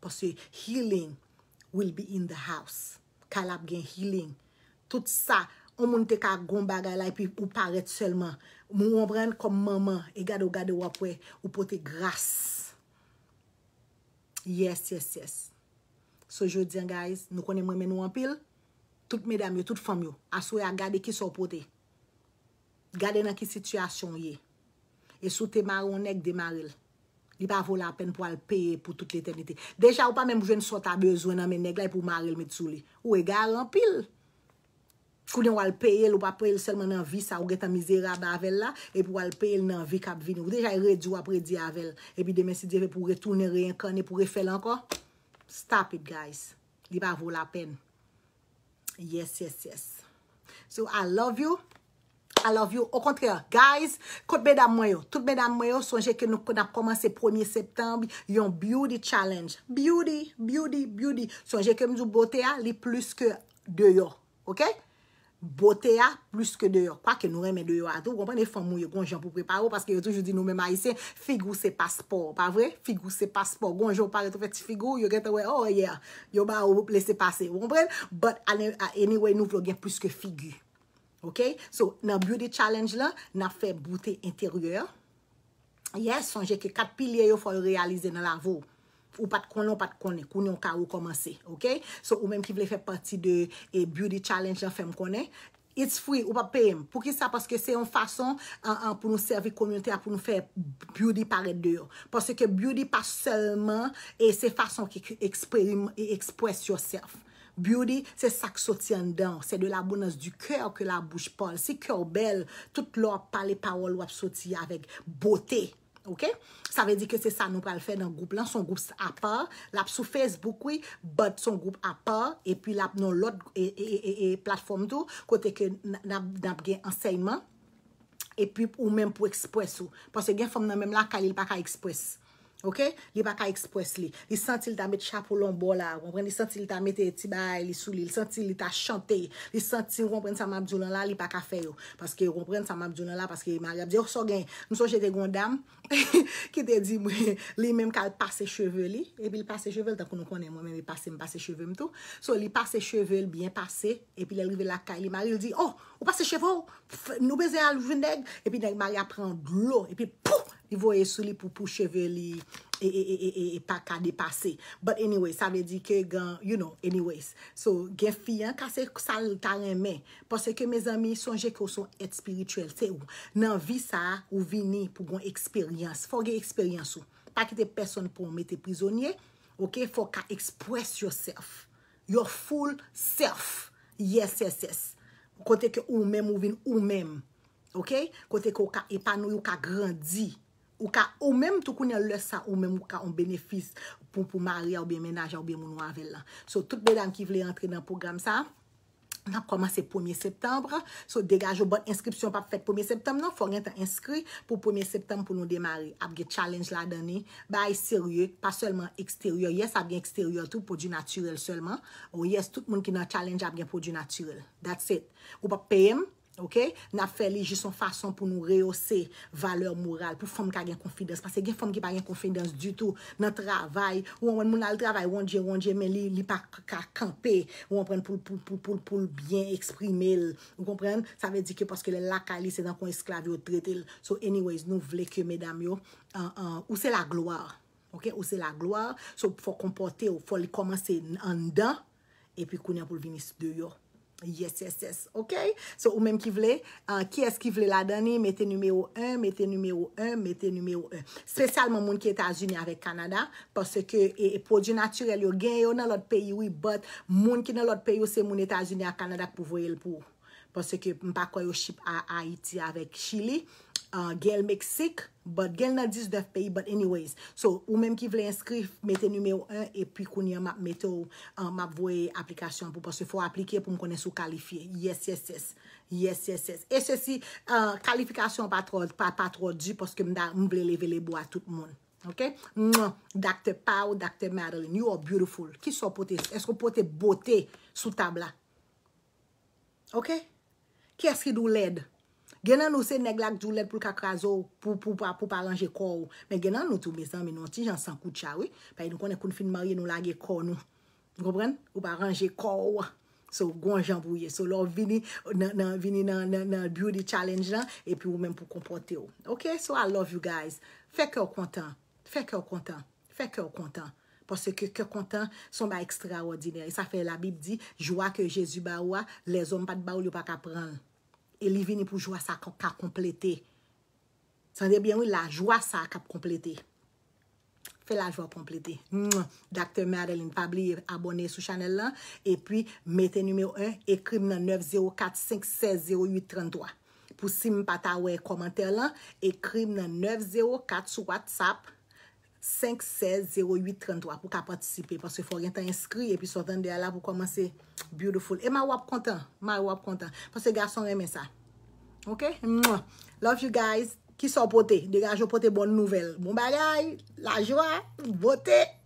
Paswe, healing will be in the house. Kalap gen, healing. Tout sa, ou moun te ka gom bagay la, epi pou paret selman. Moun wan brend kom maman, e gade ou gade wapwe, ou pote grase. Yes, yes, yes. So, je diyan, guys, nou konen mwen men wampil, tout medam yo, tout fam yo, aswe a gade ki so pote. Gade nan ki sityasyon ye. E sou temaryon ek demaryl. Li pa vol apen pou alpeye pou tout l'eternite. Deja ou pa menmoujwen sou ta bezwen nan men negla e pou marel met sou li. Ou e garan pil. Chkouni ou alpeye el ou papeye el selman nan vi sa ou geta mizera bavel la e pou alpeye el nan vi kap vini. Ou deja e redi ou apre di yavel. E bi demensi diyeve pou retoune reyankan e pou refel anko. Stop it guys. Li pa vol apen. Yes, yes, yes. So I love you. I love you. Au kontre, guys, kote beda mwayo. Toute beda mwayo, sonje ke nou kon ap komanse 1er septembe, yon beauty challenge. Beauty, beauty, beauty. Sonje ke mdou botea, li plus ke deyo. Ok? Botea plus ke deyo. Kwa ke nou reme deyo atou. Gwapane fomou yon gonjon pou preparo paske yon toujou di nou me maise figou se paspor. Pa vre? Figu se paspor. Gonjon pare to feti figou, yon get away, oh yeah. Yon ba ou lese pase. Wom brem? But anyway, nou vlogyen plus ke figou. Ok, so nan beauty challenge la, nan fè boute intèryè. Yes, sonje ke kat pilye yo fò yon realize nan la vò. Ou pat konon, pat konè, konon ka ou komanse. Ok, so ou menm ki vle fè pati de e, beauty challenge la fè m konè. It's free, ou pa payem. Pou ki sa, paske se yon fason an an pou nou serve komyontè, an pou nou fè beauty paret deyo. Paske beauty pas seman, e se fason ki ekspres e, yoself. Beauty, se sak soti an dan, se de la bonans du kèr ke la bouche pal, se kèr bel, tout lor pale pawol wap soti avèk, bote, ok? Sa ven di ke se sa nou pral fè nan goup lan, son goup apè, lap sou Facebook wè, but son goup apè, epi lap nou lot e platform tou, kote ke nap gen enseyman, epi ou men pou ekspres ou, pase gen fòm nan men la kalil pa ka ekspres ou. Ok? Li pa ka ekspres li. Li senti li ta met chapou lombo la. Li senti li ta met etibay li sou li. Li senti li ta chante. Li senti ron pren sa mabdounan la, li pa ka fè yo. Paske ron pren sa mabdounan la, paske li mary ap di. Oso oh, gen, msou jete goun dam. Ki te di mwen, li menm kal pase cheve li. E pi li pase cheve, tan konon konen mwen menm. Li pase cheve mtou. So li pase cheve, li bien pase. E pi li alive la ka. Li mary li di, o! Oh, ou pase cheve ou! Nou beze al vende! E pi nèk mary ap pren glou. E pi Ivo e sou li pou pou cheve li e e e e e e e pa ka depase. But anyway, sa ve di ke gen, you know, anyways. So, gen fiyan ka se sal taran men. Pase ke me zami sonje ki ou son et spirituel, se ou. Nan vi sa, ou vini pou gen eksperyans. Fok gen eksperyans ou. Pakite person pou mwete prizonye. Ok, fok ka express yourself. Your full self. Yes, yes, yes. Kote ke ou men mwouvin ou men. Ok, kote ke ou ka epanou yu ka grandi. Ou ka ou menm tou kon yon lese sa ou menm ou ka ou mbenefis pou pou mari ou be menaj ou be moun wavèl la. So, tout bedan ki vle entre nan program sa, nan komanse 1er septembre. So, degaj ou bon inskripsyon pa pe fèk 1er septembre nan, fò gen te inskri pou 1er septembre pou nou demari. Apege challenge la dani. Baye seryèk, pa selman eksteryèl. Yes, apege eksteryèl tou, pou di naturel selman. Ou oh, yes, tout moun ki nan challenge apege pou di naturel. That's it. Ou pa payem. Ok? N ap feli jison fason pou nou reose valeur moral pou fom kagen konfidans. Pase gen fom ki pa gen konfidans du tou nan travay. Ou an moun al travay, wanje wanje men li pa kakampe. Ou an pren pou l bien eksprime l. Ou kompren? Sa ve dike paske l lakali se dan kon esklav yo tretel. So anyways, nou vle ke medam yo. Ou se la gloar. Ok? Ou se la gloar. So pou kompote ou pou l komanse an dan. E pi kounen pou l vini sido yo. Yes, yes, yes. Ok? So, ou menm ki vle? Uh, ki esk ki vle la dani? Mete numeo 1, mete numeo 1, mete numeo 1. Spesyalman moun ki eta ajuni avek Kanada. Pase ke, e, e pwodi natyrel yo gen yo nan lot peyiwi. But, moun ki nan lot peyiwi se moun eta ajuni a Kanada pou voye l pou. Pase ke, mpa kwayo ship a Haiti avek Chili. Euh, gèl Meksik, but gèl nan 19 pay, but anyways. So, ou mèm ki vle inskrif, metè numè ou 1, epi kounye map metè ou euh, map vwe aplikasyon pou, pò se fò aplikye pou m konè sou kalifiye. Yes, yes, yes. Yes, yes, yes. E se si, kalifikasyon euh, pa trol, pa trol di, pòske m vle levele bo a tout moun. Ok? Dr. Pau, Dr. Madeline, you are beautiful. Ki sou pote, esko pote bote sou tabla? Ok? Ki eski dou lede? Genan nou se neg lak djou let pou l kakra zo, pou pa ranje kor ou. Men genan nou tou mesan menon ti jan san koutcha ou, paye nou konen kon fin marye nou lage kor nou. Gopren? Ou pa ranje kor ou. So, gon jan bouye. So, lò vini nan beauty challenge lan, epi ou men pou kompote ou. Ok? So, I love you guys. Fè kè o kontan. Fè kè o kontan. Fè kè o kontan. Porsè kè o kontan, son ba ekstraordine. Sa fè la bib di, jwa ke jèzu ba oua, lè zon pat ba ou lè pa ka pran lè. E li vini pou jwa sa ka kompleti. San debyan ou la jwa sa ka kompleti. Fe la jwa kompleti. Dr. Madeline, pa bli abone sou chanel lan. E pi, mette nume 1, ekrim nan 904560833. Pou si mi pata we komante lan, ekrim nan 904 sou WhatsApp. 5-6-0-8-33 pou ka patisipe. Pasè fò gen tan inskri epi sotan de ala pou komanse beautiful. E ma wap kontan. Ma wap kontan. Pasè gason eme sa. Ok? Love you guys. Ki so potè. De gajon potè bon nouvel. Bon bagay. La joa. Votè.